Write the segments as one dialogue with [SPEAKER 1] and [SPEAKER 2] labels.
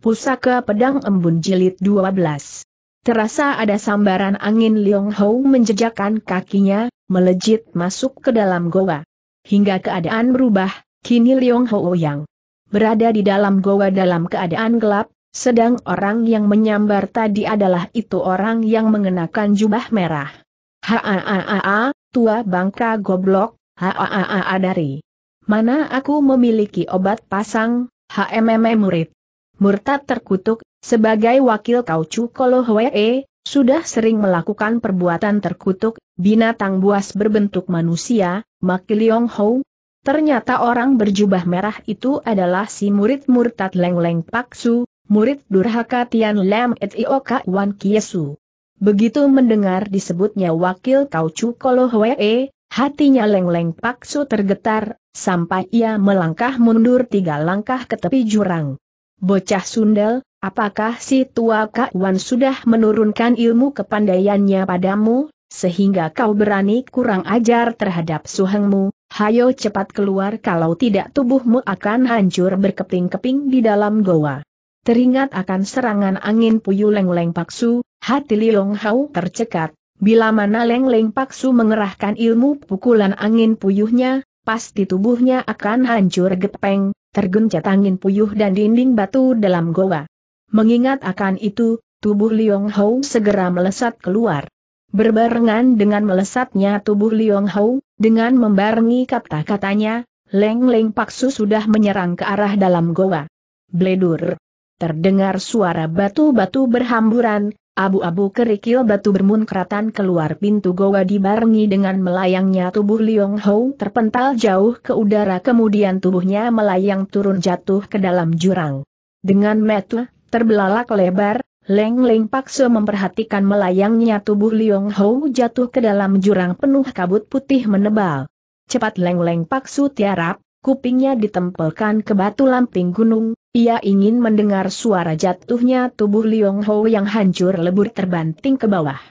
[SPEAKER 1] Pusaka Pedang Embun Jilid 12. Terasa ada sambaran angin Liong Hou menjejakkan kakinya, melejit masuk ke dalam goa. Hingga keadaan berubah, kini Liong Hou yang berada di dalam goa dalam keadaan gelap, sedang orang yang menyambar tadi adalah itu orang yang mengenakan jubah merah. Haaaaa, tua bangka goblok, haaaaa dari mana aku memiliki obat pasang, HMM murid murtad terkutuk, sebagai wakil kaucu Kolo Hwee, sudah sering melakukan perbuatan terkutuk, binatang buas berbentuk manusia, Makiliong Hou. Ternyata orang berjubah merah itu adalah si murid murtad Leng Leng Paksu, murid durhaka Tian Lam Et Ioka Wan Kiesu. Begitu mendengar disebutnya wakil kaucu Kolo Hwee, hatinya Leng Leng Paksu tergetar, sampai ia melangkah mundur tiga langkah ke tepi jurang. Bocah sundel, apakah si tua Kak Wan sudah menurunkan ilmu kepandaiannya padamu, sehingga kau berani kurang ajar terhadap suhengmu, hayo cepat keluar kalau tidak tubuhmu akan hancur berkeping-keping di dalam goa. Teringat akan serangan angin puyuh Leng-Leng Paksu, hati Liong Hau tercekat, bila mana Leng-Leng Paksu mengerahkan ilmu pukulan angin puyuhnya, pasti tubuhnya akan hancur gepeng, tergencet angin puyuh dan dinding batu dalam goa. Mengingat akan itu, tubuh Liong Hou segera melesat keluar. Berbarengan dengan melesatnya tubuh Liong Hou, dengan membarengi kata-katanya, Leng Leng Paksu sudah menyerang ke arah dalam goa. Bledur. Terdengar suara batu-batu berhamburan, Abu-abu kerikil batu bermunkratan keluar pintu goa dibarengi dengan melayangnya tubuh Liong Hou terpental jauh ke udara kemudian tubuhnya melayang turun jatuh ke dalam jurang. Dengan metu, terbelalak lebar, Leng Leng Pakso memperhatikan melayangnya tubuh Liong Hou jatuh ke dalam jurang penuh kabut putih menebal. Cepat Leng Leng Paksu tiarap, kupingnya ditempelkan ke batu lamping gunung, ia ingin mendengar suara jatuhnya tubuh Liong Ho yang hancur lebur terbanting ke bawah.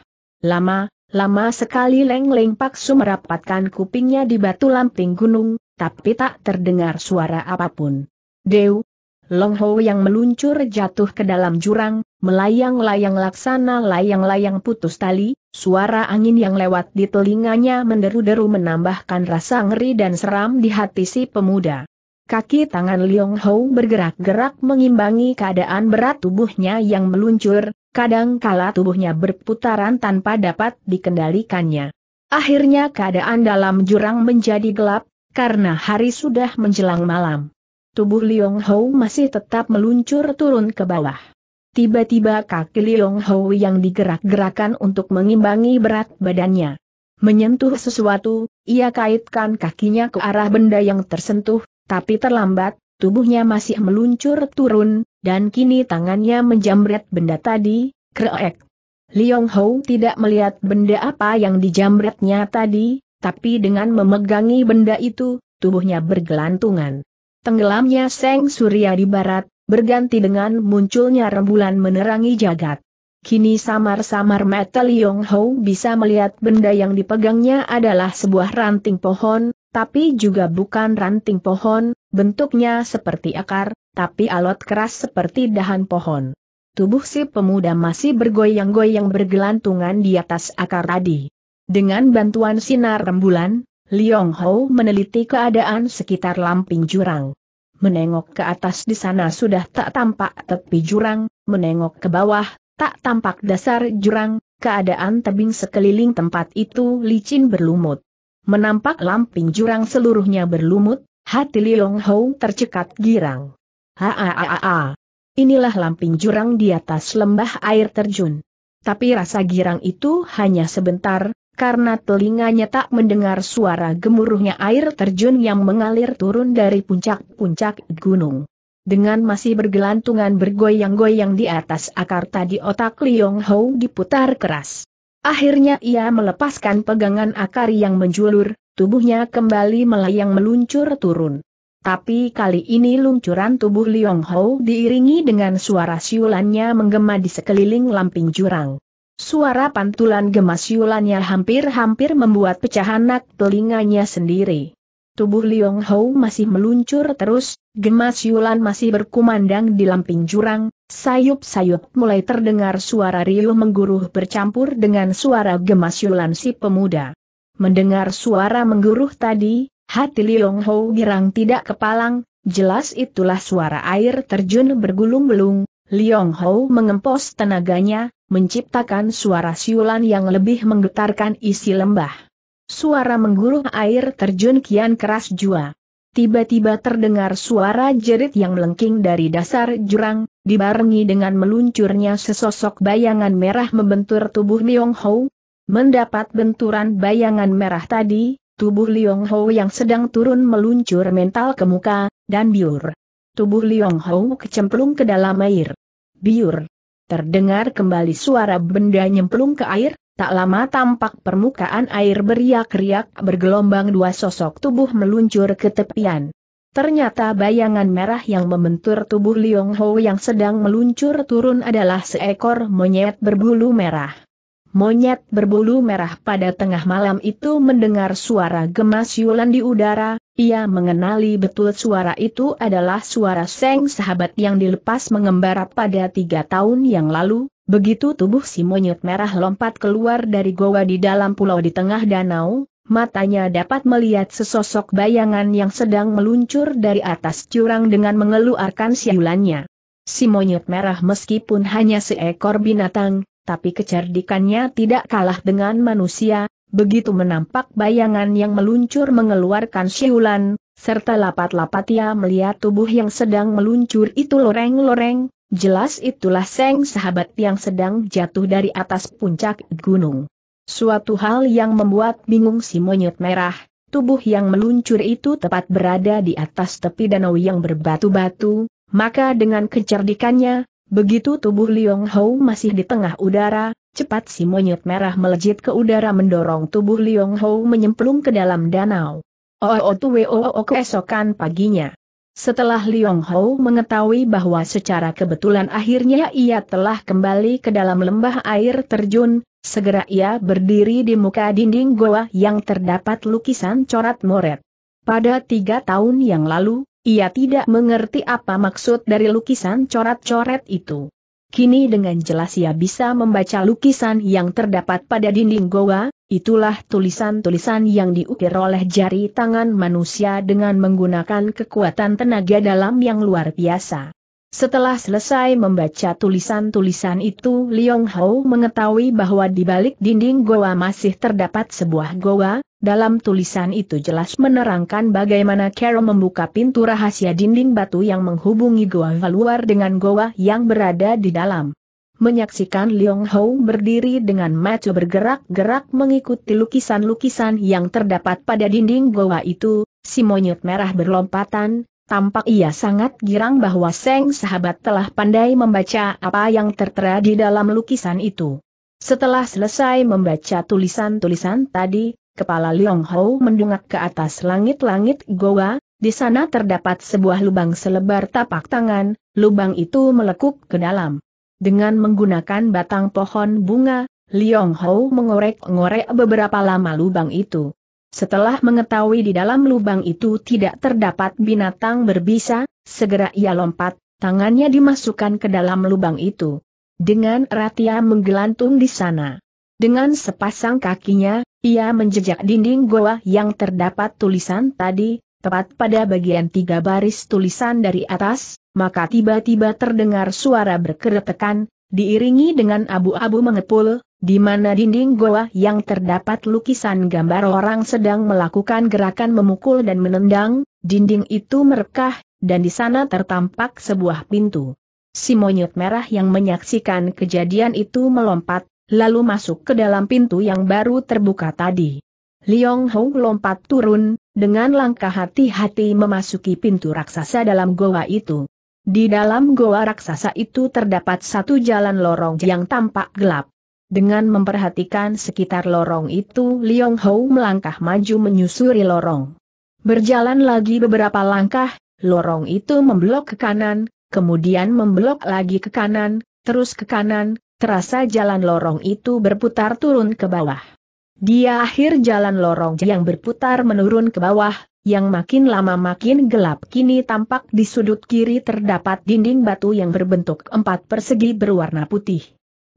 [SPEAKER 1] Lama, lama sekali Leng Leng Paksu merapatkan kupingnya di batu lamping gunung, tapi tak terdengar suara apapun. Deu, Long Ho yang meluncur jatuh ke dalam jurang, melayang-layang laksana layang-layang putus tali, suara angin yang lewat di telinganya menderu-deru menambahkan rasa ngeri dan seram di hati si pemuda. Kaki tangan Liong Hou bergerak-gerak mengimbangi keadaan berat tubuhnya yang meluncur, kadang kala tubuhnya berputaran tanpa dapat dikendalikannya. Akhirnya keadaan dalam jurang menjadi gelap, karena hari sudah menjelang malam. Tubuh Liong Hou masih tetap meluncur turun ke bawah. Tiba-tiba kaki Liong Hou yang digerak-gerakan untuk mengimbangi berat badannya. Menyentuh sesuatu, ia kaitkan kakinya ke arah benda yang tersentuh, tapi terlambat, tubuhnya masih meluncur turun, dan kini tangannya menjamret benda tadi, kreek. Liong Hou tidak melihat benda apa yang dijamretnya tadi, tapi dengan memegangi benda itu, tubuhnya bergelantungan. Tenggelamnya Seng Surya di barat, berganti dengan munculnya rembulan menerangi jagat. Kini samar-samar mata Liong Hou bisa melihat benda yang dipegangnya adalah sebuah ranting pohon, tapi juga bukan ranting pohon, bentuknya seperti akar, tapi alot keras seperti dahan pohon. Tubuh si pemuda masih bergoyang-goyang bergelantungan di atas akar tadi. Dengan bantuan sinar rembulan, Liong Ho meneliti keadaan sekitar lamping jurang. Menengok ke atas di sana sudah tak tampak tepi jurang, menengok ke bawah, tak tampak dasar jurang, keadaan tebing sekeliling tempat itu licin berlumut. Menampak lamping jurang seluruhnya berlumut, hati Liong Hong tercekat girang. Haaaaa. Inilah lamping jurang di atas lembah air terjun. Tapi rasa girang itu hanya sebentar, karena telinganya tak mendengar suara gemuruhnya air terjun yang mengalir turun dari puncak-puncak gunung. Dengan masih bergelantungan bergoyang-goyang di atas akar tadi otak Liong Hou diputar keras. Akhirnya ia melepaskan pegangan akar yang menjulur, tubuhnya kembali melayang meluncur turun. Tapi kali ini luncuran tubuh Liong Ho diiringi dengan suara siulannya menggema di sekeliling lamping jurang. Suara pantulan gema siulannya hampir-hampir membuat pecahanak telinganya sendiri. Tubuh Liong Ho masih meluncur terus, gemas siulan masih berkumandang di lamping jurang, Sayup-sayup mulai terdengar suara riuh mengguruh bercampur dengan suara gemas Yulan si pemuda. Mendengar suara mengguruh tadi, hati Liong Ho girang tidak kepalang, jelas itulah suara air terjun bergulung gulung Liong Ho mengempos tenaganya, menciptakan suara siulan yang lebih menggetarkan isi lembah. Suara mengguruh air terjun kian keras jua tiba-tiba terdengar suara jerit yang melengking dari dasar jurang, dibarengi dengan meluncurnya sesosok bayangan merah membentur tubuh Liong Ho. Mendapat benturan bayangan merah tadi, tubuh Liong Ho yang sedang turun meluncur mental ke muka, dan biur. Tubuh Liong Ho kecemplung ke dalam air. Biur. Terdengar kembali suara benda nyemplung ke air, Tak lama tampak permukaan air beriak-riak bergelombang dua sosok tubuh meluncur ke tepian. Ternyata bayangan merah yang membentur tubuh Liong Ho yang sedang meluncur turun adalah seekor monyet berbulu merah. Monyet berbulu merah pada tengah malam itu mendengar suara gemas Yulan di udara, ia mengenali betul suara itu adalah suara Seng sahabat yang dilepas mengembara pada tiga tahun yang lalu, begitu tubuh si monyet merah lompat keluar dari goa di dalam pulau di tengah danau, matanya dapat melihat sesosok bayangan yang sedang meluncur dari atas curang dengan mengeluarkan siulannya. Si monyet merah meskipun hanya seekor binatang, tapi kecerdikannya tidak kalah dengan manusia, begitu menampak bayangan yang meluncur mengeluarkan siulan, serta lapat-lapat ia melihat tubuh yang sedang meluncur itu loreng-loreng, jelas itulah seng sahabat yang sedang jatuh dari atas puncak gunung. Suatu hal yang membuat bingung si monyet merah, tubuh yang meluncur itu tepat berada di atas tepi danau yang berbatu-batu, maka dengan kecerdikannya, Begitu tubuh Liong Hou masih di tengah udara, cepat si monyet merah melejit ke udara mendorong tubuh Liong Hou menyemplung ke dalam danau. Oh Oo oh, tuwe oh, oh, oh keesokan paginya. Setelah Liong Hou mengetahui bahwa secara kebetulan akhirnya ia telah kembali ke dalam lembah air terjun, segera ia berdiri di muka dinding goa yang terdapat lukisan corat moret. Pada tiga tahun yang lalu, ia tidak mengerti apa maksud dari lukisan coret-coret itu. Kini dengan jelas ia bisa membaca lukisan yang terdapat pada dinding goa, itulah tulisan-tulisan yang diukir oleh jari tangan manusia dengan menggunakan kekuatan tenaga dalam yang luar biasa. Setelah selesai membaca tulisan-tulisan itu Liong Hao mengetahui bahwa di balik dinding goa masih terdapat sebuah goa, dalam tulisan itu jelas menerangkan bagaimana Carol membuka pintu rahasia dinding batu yang menghubungi goa luar dengan goa yang berada di dalam. Menyaksikan Liong Hao berdiri dengan mata bergerak-gerak mengikuti lukisan-lukisan yang terdapat pada dinding goa itu, si monyet merah berlompatan, Tampak ia sangat girang bahwa Seng sahabat telah pandai membaca apa yang tertera di dalam lukisan itu. Setelah selesai membaca tulisan-tulisan tadi, kepala Liong Hou mendungak ke atas langit-langit goa, di sana terdapat sebuah lubang selebar tapak tangan, lubang itu melekuk ke dalam. Dengan menggunakan batang pohon bunga, Liong Hou mengorek-ngorek beberapa lama lubang itu. Setelah mengetahui di dalam lubang itu tidak terdapat binatang berbisa, segera ia lompat, tangannya dimasukkan ke dalam lubang itu. Dengan erat ia menggelantung di sana. Dengan sepasang kakinya, ia menjejak dinding goa yang terdapat tulisan tadi, tepat pada bagian tiga baris tulisan dari atas, maka tiba-tiba terdengar suara berkeretekan, diiringi dengan abu-abu mengepul, di mana dinding goa yang terdapat lukisan gambar orang sedang melakukan gerakan memukul dan menendang, dinding itu merekah, dan di sana tertampak sebuah pintu. Si monyet merah yang menyaksikan kejadian itu melompat, lalu masuk ke dalam pintu yang baru terbuka tadi. Liong Hong lompat turun, dengan langkah hati-hati memasuki pintu raksasa dalam goa itu. Di dalam goa raksasa itu terdapat satu jalan lorong yang tampak gelap. Dengan memperhatikan sekitar lorong itu, Liong Hou melangkah maju menyusuri lorong. Berjalan lagi beberapa langkah, lorong itu memblok ke kanan, kemudian memblok lagi ke kanan, terus ke kanan, terasa jalan lorong itu berputar turun ke bawah. Di akhir jalan lorong yang berputar menurun ke bawah, yang makin lama makin gelap kini tampak di sudut kiri terdapat dinding batu yang berbentuk empat persegi berwarna putih.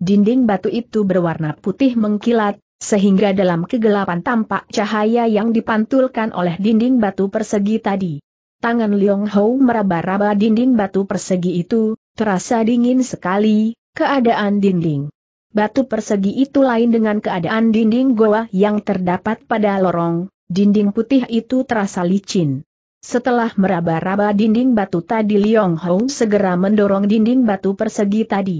[SPEAKER 1] Dinding batu itu berwarna putih mengkilat, sehingga dalam kegelapan tampak cahaya yang dipantulkan oleh dinding batu persegi tadi. Tangan Liong Hou meraba-raba dinding batu persegi itu, terasa dingin sekali, keadaan dinding. Batu persegi itu lain dengan keadaan dinding goa yang terdapat pada lorong, Dinding putih itu terasa licin. Setelah meraba-raba dinding batu tadi Liong Hong segera mendorong dinding batu persegi tadi.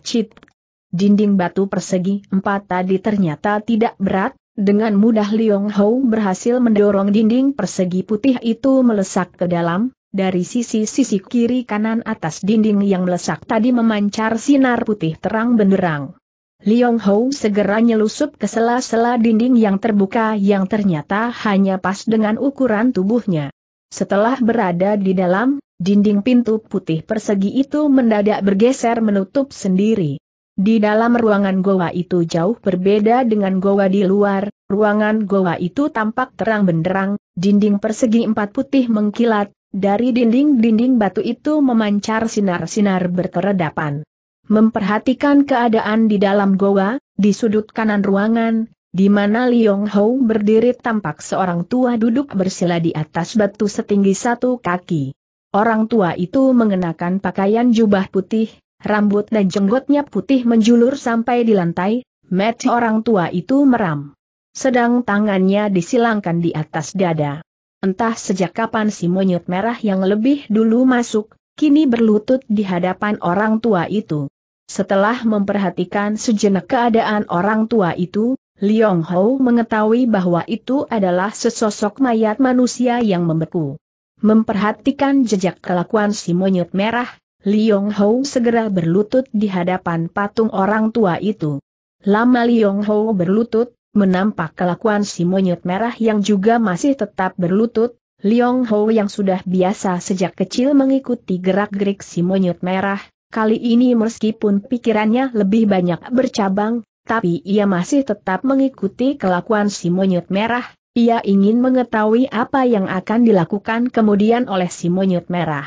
[SPEAKER 1] Cip! Dinding batu persegi empat tadi ternyata tidak berat, dengan mudah Liong Hong berhasil mendorong dinding persegi putih itu melesak ke dalam, dari sisi-sisi kiri kanan atas dinding yang melesak tadi memancar sinar putih terang benderang. Liong Hou segera nyelusup ke sela-sela dinding yang terbuka yang ternyata hanya pas dengan ukuran tubuhnya. Setelah berada di dalam, dinding pintu putih persegi itu mendadak bergeser menutup sendiri. Di dalam ruangan goa itu jauh berbeda dengan goa di luar, ruangan goa itu tampak terang benderang, dinding persegi empat putih mengkilat, dari dinding-dinding batu itu memancar sinar-sinar berkeredapan. Memperhatikan keadaan di dalam goa, di sudut kanan ruangan, di mana Liong Hou berdiri tampak seorang tua duduk bersila di atas batu setinggi satu kaki. Orang tua itu mengenakan pakaian jubah putih, rambut dan jenggotnya putih menjulur sampai di lantai, mati orang tua itu meram. Sedang tangannya disilangkan di atas dada. Entah sejak kapan si monyet merah yang lebih dulu masuk, kini berlutut di hadapan orang tua itu. Setelah memperhatikan sejenak keadaan orang tua itu, Liong Ho mengetahui bahwa itu adalah sesosok mayat manusia yang membeku. Memperhatikan jejak kelakuan si monyet merah, Liong Ho segera berlutut di hadapan patung orang tua itu. Lama Liong Ho berlutut, menampak kelakuan si monyet merah yang juga masih tetap berlutut, Liong Ho yang sudah biasa sejak kecil mengikuti gerak-gerik si monyet merah, Kali ini meskipun pikirannya lebih banyak bercabang, tapi ia masih tetap mengikuti kelakuan si monyet merah, ia ingin mengetahui apa yang akan dilakukan kemudian oleh si monyet merah.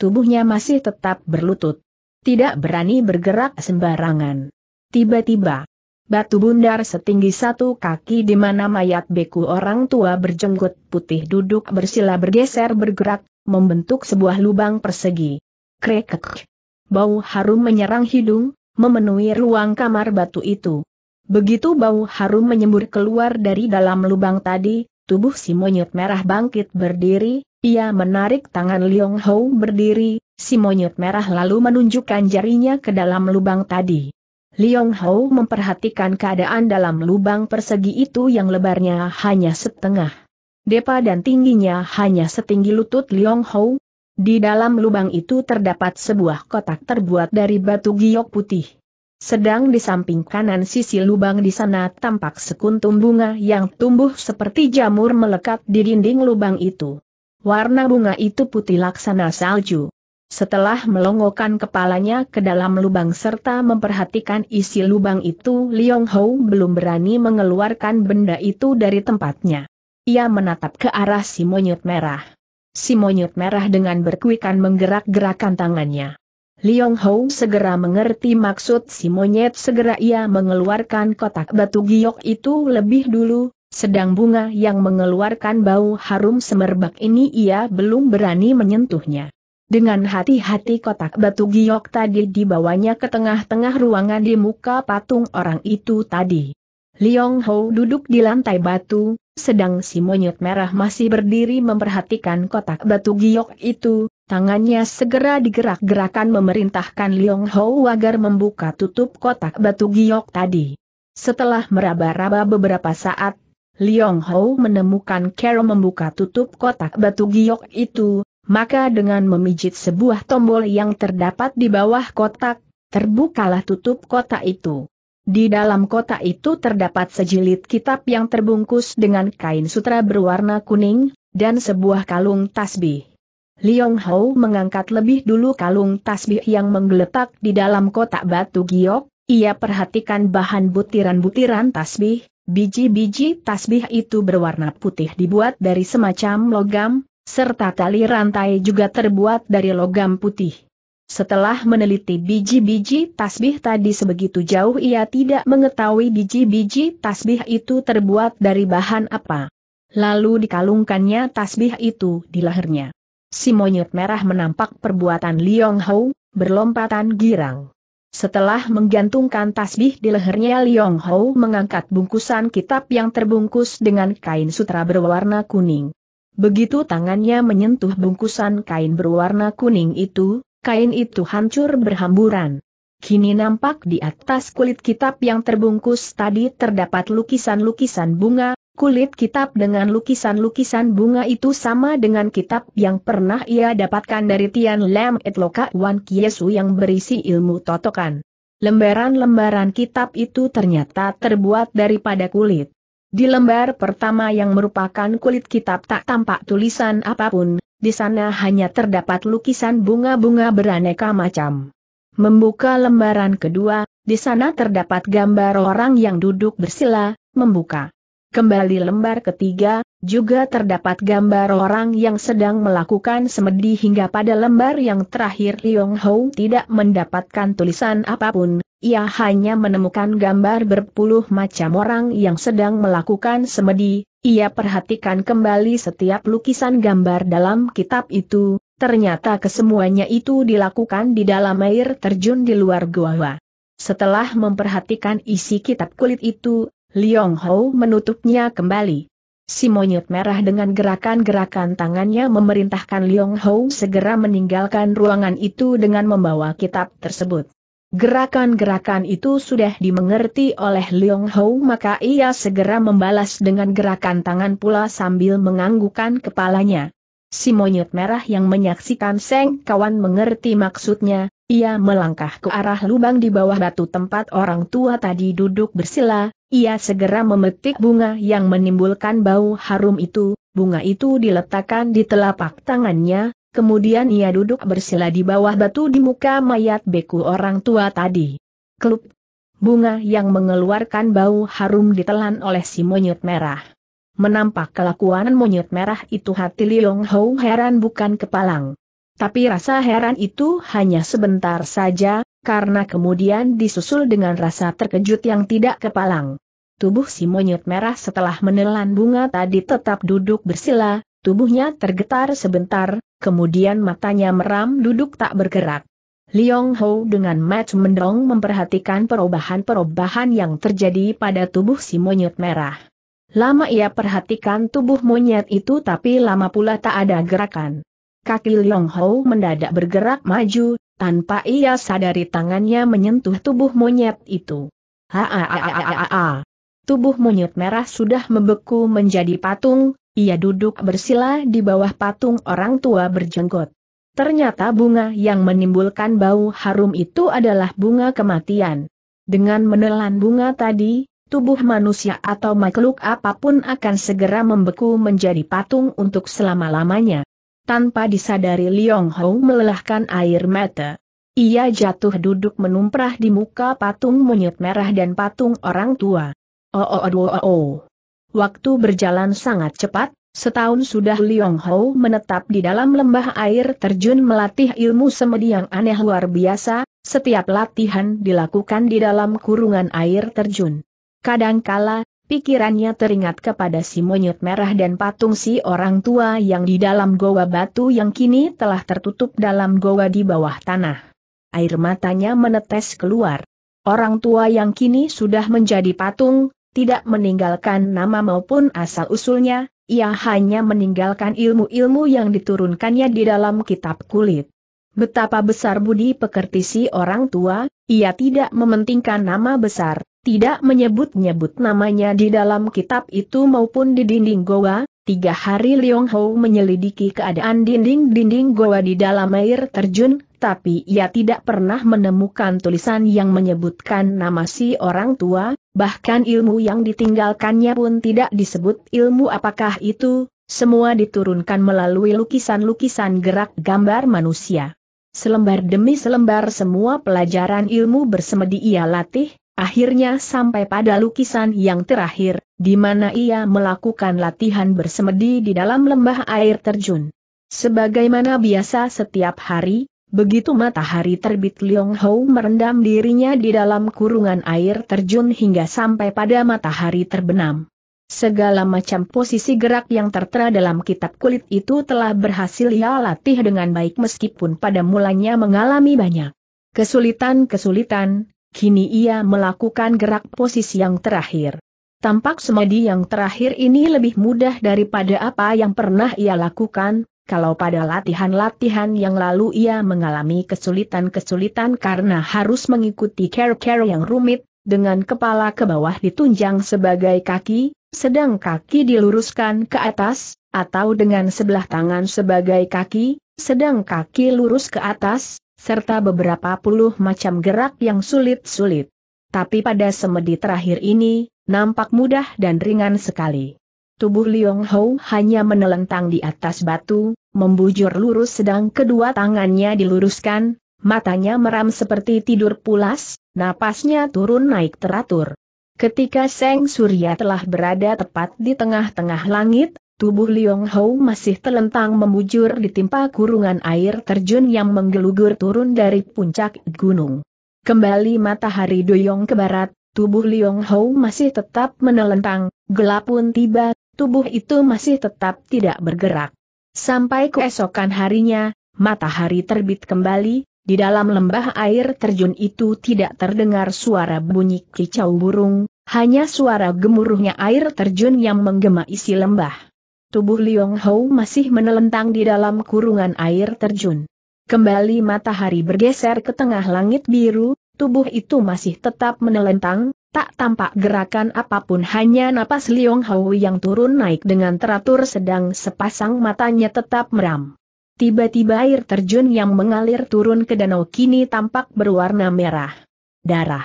[SPEAKER 1] Tubuhnya masih tetap berlutut. Tidak berani bergerak sembarangan. Tiba-tiba, batu bundar setinggi satu kaki di mana mayat beku orang tua berjenggot putih duduk bersila bergeser bergerak, membentuk sebuah lubang persegi. Krekek. Bau harum menyerang hidung, memenuhi ruang kamar batu itu. Begitu bau harum menyembur keluar dari dalam lubang tadi, tubuh si monyet merah bangkit berdiri, ia menarik tangan Liong Hou berdiri, si monyet merah lalu menunjukkan jarinya ke dalam lubang tadi. Liong Hou memperhatikan keadaan dalam lubang persegi itu yang lebarnya hanya setengah. Depa dan tingginya hanya setinggi lutut Liong Hou, di dalam lubang itu terdapat sebuah kotak terbuat dari batu giok putih. Sedang di samping kanan sisi lubang di sana tampak sekuntum bunga yang tumbuh seperti jamur melekat di dinding lubang itu. Warna bunga itu putih laksana salju. Setelah melongokkan kepalanya ke dalam lubang serta memperhatikan isi lubang itu, Liong Hou belum berani mengeluarkan benda itu dari tempatnya. Ia menatap ke arah si monyet merah. Si monyet merah dengan berkuikan menggerak gerakkan tangannya. Liong Hou segera mengerti maksud si monyet segera ia mengeluarkan kotak batu giok itu lebih dulu, sedang bunga yang mengeluarkan bau harum semerbak ini ia belum berani menyentuhnya. Dengan hati-hati kotak batu giok tadi dibawanya ke tengah-tengah ruangan di muka patung orang itu tadi. Liong Ho duduk di lantai batu, sedang si monyet merah masih berdiri memperhatikan kotak batu giok itu, tangannya segera digerak-gerakan memerintahkan Liong Ho agar membuka tutup kotak batu giok tadi. Setelah meraba-raba beberapa saat, Liong Ho menemukan Carol membuka tutup kotak batu giok itu, maka dengan memijit sebuah tombol yang terdapat di bawah kotak, terbukalah tutup kotak itu. Di dalam kotak itu terdapat sejilid kitab yang terbungkus dengan kain sutra berwarna kuning, dan sebuah kalung tasbih. Liong Hou mengangkat lebih dulu kalung tasbih yang menggeletak di dalam kotak batu giok, ia perhatikan bahan butiran-butiran tasbih, biji-biji tasbih itu berwarna putih dibuat dari semacam logam, serta tali rantai juga terbuat dari logam putih. Setelah meneliti biji-biji tasbih tadi sebegitu jauh ia tidak mengetahui biji-biji tasbih itu terbuat dari bahan apa. Lalu dikalungkannya tasbih itu di lehernya. Si monyet merah menampak perbuatan Liong Hou, berlompatan girang. Setelah menggantungkan tasbih di lehernya Liong Hou mengangkat bungkusan kitab yang terbungkus dengan kain sutra berwarna kuning. Begitu tangannya menyentuh bungkusan kain berwarna kuning itu, kain itu hancur berhamburan. Kini nampak di atas kulit kitab yang terbungkus tadi terdapat lukisan-lukisan bunga, kulit kitab dengan lukisan-lukisan bunga itu sama dengan kitab yang pernah ia dapatkan dari Tian Lam Loka Wan Kiesu yang berisi ilmu totokan. Lembaran-lembaran kitab itu ternyata terbuat daripada kulit. Di lembar pertama yang merupakan kulit kitab tak tampak tulisan apapun, di sana hanya terdapat lukisan bunga-bunga beraneka macam. Membuka lembaran kedua, di sana terdapat gambar orang yang duduk bersila, membuka. Kembali lembar ketiga, juga terdapat gambar orang yang sedang melakukan semedi hingga pada lembar yang terakhir Liong Hou tidak mendapatkan tulisan apapun, ia hanya menemukan gambar berpuluh macam orang yang sedang melakukan semedi, ia perhatikan kembali setiap lukisan gambar dalam kitab itu, ternyata kesemuanya itu dilakukan di dalam air terjun di luar gua. Setelah memperhatikan isi kitab kulit itu, Liong Ho menutupnya kembali. Si monyet merah dengan gerakan-gerakan tangannya memerintahkan Liong Ho segera meninggalkan ruangan itu dengan membawa kitab tersebut. Gerakan-gerakan itu sudah dimengerti oleh Leong Ho maka ia segera membalas dengan gerakan tangan pula sambil menganggukkan kepalanya. Si monyet merah yang menyaksikan Seng kawan mengerti maksudnya, ia melangkah ke arah lubang di bawah batu tempat orang tua tadi duduk bersila, ia segera memetik bunga yang menimbulkan bau harum itu, bunga itu diletakkan di telapak tangannya, Kemudian ia duduk bersila di bawah batu di muka mayat beku orang tua tadi. Klub. Bunga yang mengeluarkan bau harum ditelan oleh si monyet merah. Menampak kelakuan monyet merah itu hati Liong Hou heran bukan kepalang. Tapi rasa heran itu hanya sebentar saja, karena kemudian disusul dengan rasa terkejut yang tidak kepalang. Tubuh si monyet merah setelah menelan bunga tadi tetap duduk bersila, tubuhnya tergetar sebentar, kemudian matanya meram duduk tak bergerak. Liong Ho dengan match mendong memperhatikan perubahan-perubahan yang terjadi pada tubuh si monyet merah. Lama ia perhatikan tubuh monyet itu tapi lama pula tak ada gerakan. Kaki Liong Ho mendadak bergerak maju, tanpa ia sadari tangannya menyentuh tubuh monyet itu. Ha, ha, ha, ha, ha, ha! tubuh monyet merah sudah membeku menjadi patung, ia duduk bersila di bawah patung orang tua berjenggot. Ternyata bunga yang menimbulkan bau harum itu adalah bunga kematian. Dengan menelan bunga tadi, tubuh manusia atau makhluk apapun akan segera membeku menjadi patung untuk selama-lamanya. Tanpa disadari Liong Hou melelahkan air mata. Ia jatuh duduk menumprah di muka patung monyet merah dan patung orang tua. Oh oh oh oh oh. Waktu berjalan sangat cepat, setahun sudah Liong Hou menetap di dalam lembah air terjun melatih ilmu semedi yang aneh luar biasa, setiap latihan dilakukan di dalam kurungan air terjun. Kadangkala, pikirannya teringat kepada si monyet merah dan patung si orang tua yang di dalam goa batu yang kini telah tertutup dalam goa di bawah tanah. Air matanya menetes keluar. Orang tua yang kini sudah menjadi patung, tidak meninggalkan nama maupun asal-usulnya, ia hanya meninggalkan ilmu-ilmu yang diturunkannya di dalam kitab kulit. Betapa besar budi pekerti si orang tua, ia tidak mementingkan nama besar, tidak menyebut-nyebut namanya di dalam kitab itu maupun di dinding goa. Tiga hari Leong Ho menyelidiki keadaan dinding-dinding goa di dalam air terjun, tapi ia tidak pernah menemukan tulisan yang menyebutkan nama si orang tua, bahkan ilmu yang ditinggalkannya pun tidak disebut ilmu apakah itu, semua diturunkan melalui lukisan-lukisan gerak gambar manusia. Selembar demi selembar semua pelajaran ilmu bersemedi ia latih, akhirnya sampai pada lukisan yang terakhir, di mana ia melakukan latihan bersemedi di dalam lembah air terjun. Sebagaimana biasa setiap hari, Begitu matahari terbit Liong Hou merendam dirinya di dalam kurungan air terjun hingga sampai pada matahari terbenam. Segala macam posisi gerak yang tertera dalam kitab kulit itu telah berhasil ia latih dengan baik meskipun pada mulanya mengalami banyak kesulitan-kesulitan, kini ia melakukan gerak posisi yang terakhir. Tampak semadi yang terakhir ini lebih mudah daripada apa yang pernah ia lakukan, kalau pada latihan-latihan yang lalu ia mengalami kesulitan-kesulitan karena harus mengikuti care-care yang rumit, dengan kepala ke bawah ditunjang sebagai kaki, sedang kaki diluruskan ke atas, atau dengan sebelah tangan sebagai kaki, sedang kaki lurus ke atas, serta beberapa puluh macam gerak yang sulit-sulit. Tapi pada semedi terakhir ini, nampak mudah dan ringan sekali. Tubuh Liong Hou hanya menelentang di atas batu, membujur lurus sedang kedua tangannya diluruskan, matanya meram seperti tidur pulas, napasnya turun naik teratur. Ketika Seng Surya telah berada tepat di tengah-tengah langit, tubuh Liong Hou masih telentang membujur ditimpa kurungan air terjun yang menggelugur turun dari puncak gunung. Kembali matahari doyong ke barat, tubuh Liong Hou masih tetap menelentang, gelap pun tiba, tubuh itu masih tetap tidak bergerak. Sampai keesokan harinya, matahari terbit kembali, di dalam lembah air terjun itu tidak terdengar suara bunyi kicau burung, hanya suara gemuruhnya air terjun yang menggema isi lembah. Tubuh Liong Hou masih menelentang di dalam kurungan air terjun. Kembali matahari bergeser ke tengah langit biru, tubuh itu masih tetap menelentang, Tak tampak gerakan apapun hanya napas Liong Hao yang turun naik dengan teratur sedang sepasang matanya tetap meram. Tiba-tiba air terjun yang mengalir turun ke danau kini tampak berwarna merah. Darah.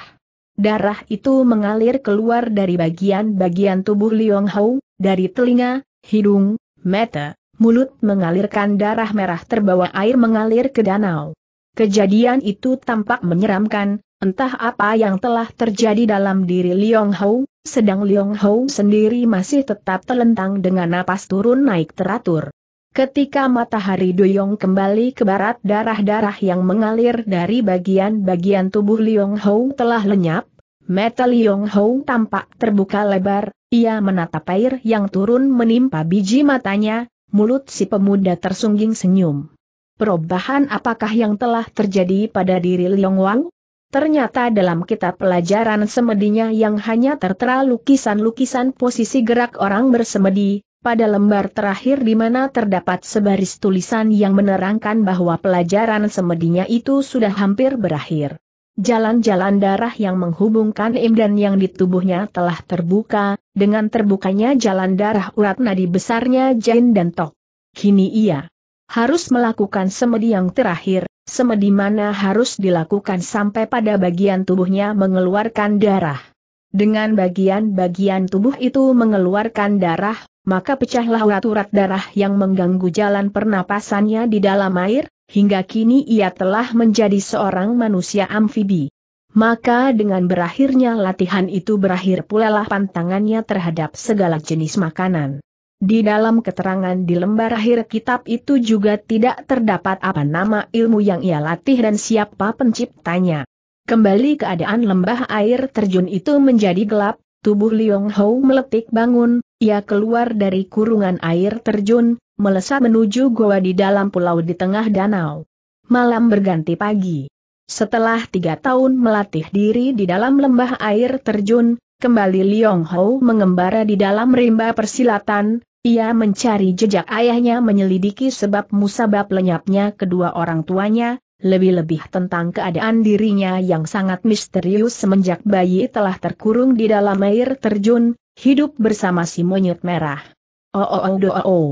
[SPEAKER 1] Darah itu mengalir keluar dari bagian-bagian tubuh Liong Hao, dari telinga, hidung, mata, mulut mengalirkan darah merah terbawa air mengalir ke danau. Kejadian itu tampak menyeramkan, Entah apa yang telah terjadi dalam diri Liong Hou, sedang Liong Hou sendiri masih tetap telentang dengan napas turun naik teratur. Ketika matahari doyong kembali ke barat darah-darah yang mengalir dari bagian-bagian tubuh Liong Hou telah lenyap, mata Liong Hou tampak terbuka lebar, ia menatap air yang turun menimpa biji matanya, mulut si pemuda tersungging senyum. Perubahan apakah yang telah terjadi pada diri Liong Wang? Ternyata dalam kitab pelajaran semedinya yang hanya tertera lukisan-lukisan posisi gerak orang bersemedi, pada lembar terakhir di mana terdapat sebaris tulisan yang menerangkan bahwa pelajaran semedinya itu sudah hampir berakhir. Jalan-jalan darah yang menghubungkan im dan yang di tubuhnya telah terbuka, dengan terbukanya jalan darah urat nadi besarnya Jain dan Tok. Kini ia harus melakukan semedi yang terakhir, semedimana harus dilakukan sampai pada bagian tubuhnya mengeluarkan darah. Dengan bagian-bagian tubuh itu mengeluarkan darah, maka pecahlah urat-urat darah yang mengganggu jalan pernapasannya di dalam air, hingga kini ia telah menjadi seorang manusia amfibi. Maka dengan berakhirnya latihan itu berakhir pula lah pantangannya terhadap segala jenis makanan. Di dalam keterangan di lembar akhir kitab itu juga tidak terdapat apa nama ilmu yang ia latih dan siapa penciptanya. Kembali keadaan lembah air terjun itu menjadi gelap, tubuh Liong Hou meletik bangun, ia keluar dari kurungan air terjun, melesat menuju goa di dalam pulau di tengah danau. Malam berganti pagi. Setelah tiga tahun melatih diri di dalam lembah air terjun, Kembali Liong Ho mengembara di dalam rimba persilatan, ia mencari jejak ayahnya menyelidiki sebab musabab lenyapnya kedua orang tuanya, lebih-lebih tentang keadaan dirinya yang sangat misterius semenjak bayi telah terkurung di dalam air terjun, hidup bersama si monyet merah. Oh oh oh oh, oh.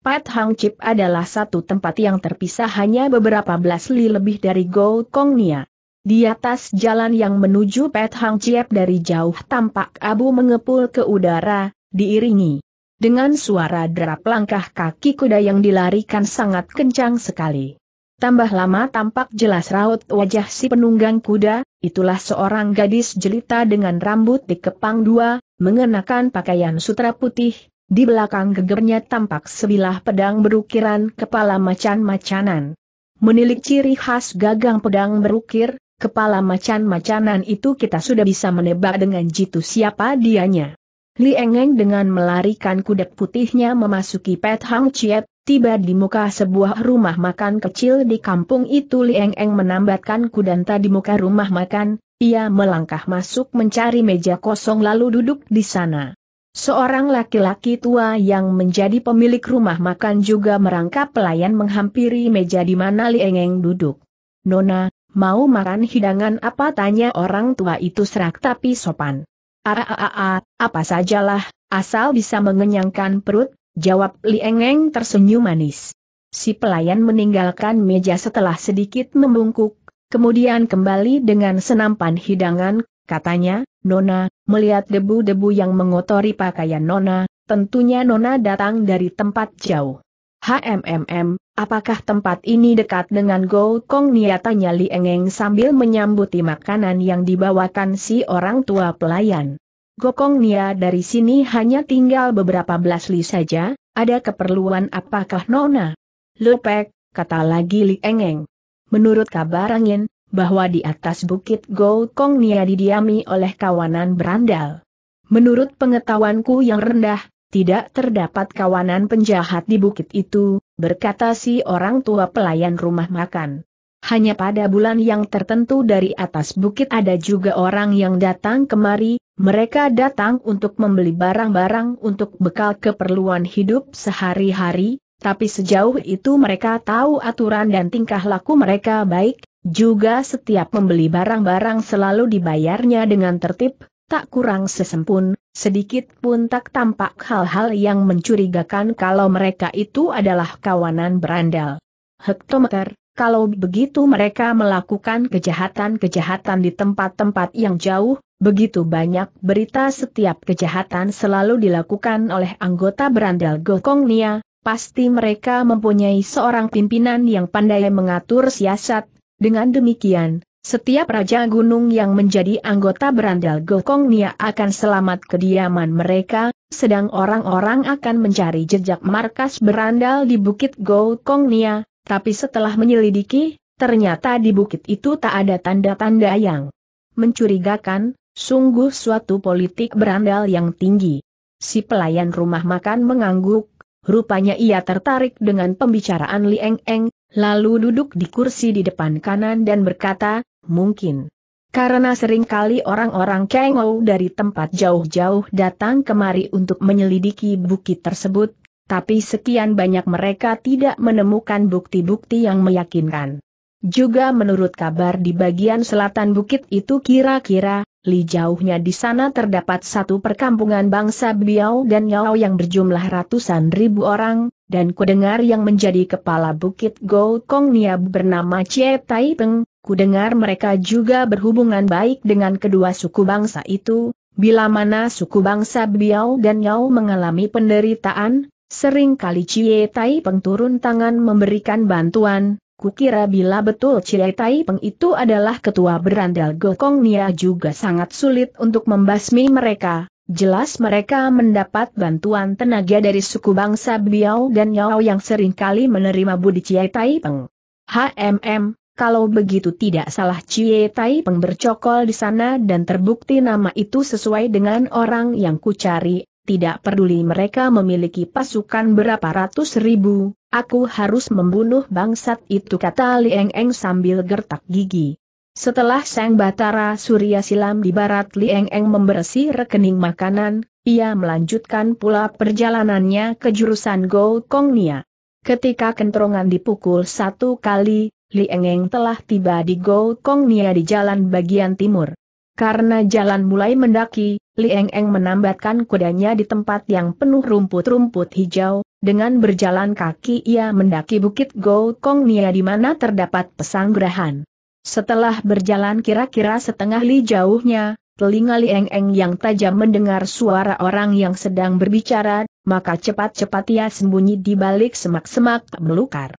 [SPEAKER 1] Pat Hang Chip adalah satu tempat yang terpisah hanya beberapa belas li lebih dari Go Kong Nia. Di atas jalan yang menuju Pet Hang Chiep dari jauh tampak abu mengepul ke udara, diiringi. Dengan suara derap langkah kaki kuda yang dilarikan sangat kencang sekali. Tambah lama tampak jelas raut wajah si penunggang kuda, itulah seorang gadis jelita dengan rambut dikepang dua, mengenakan pakaian sutra putih, di belakang gegernya tampak sebilah pedang berukiran kepala macan-macanan. Menilik ciri khas gagang pedang berukir, Kepala macan-macanan itu kita sudah bisa menebak dengan jitu siapa dianya. Li Engeng dengan melarikan kuda putihnya memasuki Pet Hang Chiet, tiba di muka sebuah rumah makan kecil di kampung itu Li Engeng menambatkan kudanta di muka rumah makan, ia melangkah masuk mencari meja kosong lalu duduk di sana. Seorang laki-laki tua yang menjadi pemilik rumah makan juga merangkap pelayan menghampiri meja di mana Li Engeng duduk. Nona, mau makan hidangan apa tanya orang tua itu serak tapi sopan. Aaaa, ah, ah, ah, apa sajalah, asal bisa mengenyangkan perut, jawab Liengeng tersenyum manis. Si pelayan meninggalkan meja setelah sedikit membungkuk, kemudian kembali dengan senampan hidangan, katanya, Nona, melihat debu-debu yang mengotori pakaian Nona, tentunya Nona datang dari tempat jauh. HMMM, Apakah tempat ini dekat dengan Go Kong Nia tanya Li Engeng sambil menyambuti makanan yang dibawakan si orang tua pelayan. Go Kong Nia dari sini hanya tinggal beberapa belas li saja, ada keperluan apakah Nona? Lepek, kata lagi Li Engeng. Menurut kabar angin, bahwa di atas bukit Go Kong Nia didiami oleh kawanan berandal. Menurut pengetahuanku yang rendah, tidak terdapat kawanan penjahat di bukit itu, berkata si orang tua pelayan rumah makan. Hanya pada bulan yang tertentu dari atas bukit ada juga orang yang datang kemari, mereka datang untuk membeli barang-barang untuk bekal keperluan hidup sehari-hari, tapi sejauh itu mereka tahu aturan dan tingkah laku mereka baik, juga setiap membeli barang-barang selalu dibayarnya dengan tertib, tak kurang sesempun, sedikit pun tak tampak hal-hal yang mencurigakan kalau mereka itu adalah kawanan berandal. Hektometer, kalau begitu mereka melakukan kejahatan-kejahatan di tempat-tempat yang jauh, begitu banyak berita setiap kejahatan selalu dilakukan oleh anggota berandal Gokongnia, pasti mereka mempunyai seorang pimpinan yang pandai mengatur siasat, dengan demikian, setiap Raja Gunung yang menjadi anggota berandal Gokong Nia akan selamat kediaman mereka, sedang orang-orang akan mencari jejak markas berandal di Bukit Gokong Nia, tapi setelah menyelidiki, ternyata di bukit itu tak ada tanda-tanda yang mencurigakan, sungguh suatu politik berandal yang tinggi. Si pelayan rumah makan mengangguk, rupanya ia tertarik dengan pembicaraan Li Eng Eng, lalu duduk di kursi di depan kanan dan berkata, mungkin. Karena seringkali orang-orang Kengou dari tempat jauh-jauh datang kemari untuk menyelidiki bukit tersebut, tapi sekian banyak mereka tidak menemukan bukti-bukti yang meyakinkan. Juga menurut kabar di bagian selatan bukit itu kira-kira, li jauhnya di sana terdapat satu perkampungan bangsa Biau dan Yao yang berjumlah ratusan ribu orang, dan kudengar yang menjadi kepala bukit Gou Kong Niab bernama Chie Tai Peng, Kudengar mereka juga berhubungan baik dengan kedua suku bangsa itu, bila mana suku bangsa Biao dan Yao mengalami penderitaan, sering kali Cie Tai Peng turun tangan memberikan bantuan, kukira bila betul Cie Tai Peng itu adalah ketua berandal Gokong Nia juga sangat sulit untuk membasmi mereka, Jelas mereka mendapat bantuan tenaga dari suku bangsa Biao dan Yao yang sering kali menerima budi Cie Tai Peng. HMM, kalau begitu tidak salah Cie Tai Peng bercokol di sana dan terbukti nama itu sesuai dengan orang yang kucari, tidak peduli mereka memiliki pasukan berapa ratus ribu, aku harus membunuh bangsat itu kata Lieng Eng sambil gertak gigi. Setelah Sang Batara Surya silam di barat Lieng Eng membersih rekening makanan, ia melanjutkan pula perjalanannya ke jurusan Go Kongnia. Ketika kentrongan dipukul satu kali, Li Engeng telah tiba di Go Kong Nia di jalan bagian timur. Karena jalan mulai mendaki, Li Engeng menambatkan kudanya di tempat yang penuh rumput-rumput hijau, dengan berjalan kaki ia mendaki bukit Go Kong Nia di mana terdapat pesanggrahan. Setelah berjalan kira-kira setengah li jauhnya, telinga Li Engeng yang tajam mendengar suara orang yang sedang berbicara, maka cepat-cepat ia sembunyi di balik semak-semak melukar.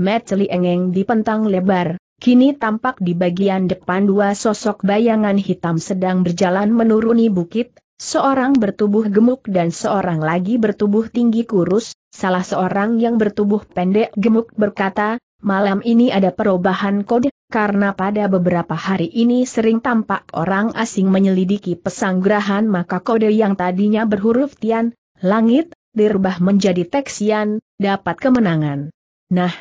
[SPEAKER 1] Mat Engeng dipentang lebar, kini tampak di bagian depan dua sosok bayangan hitam sedang berjalan menuruni bukit, seorang bertubuh gemuk dan seorang lagi bertubuh tinggi kurus, salah seorang yang bertubuh pendek gemuk berkata, malam ini ada perubahan kode, karena pada beberapa hari ini sering tampak orang asing menyelidiki pesanggrahan maka kode yang tadinya berhuruf Tian, langit, dirubah menjadi teksian, dapat kemenangan. Nah,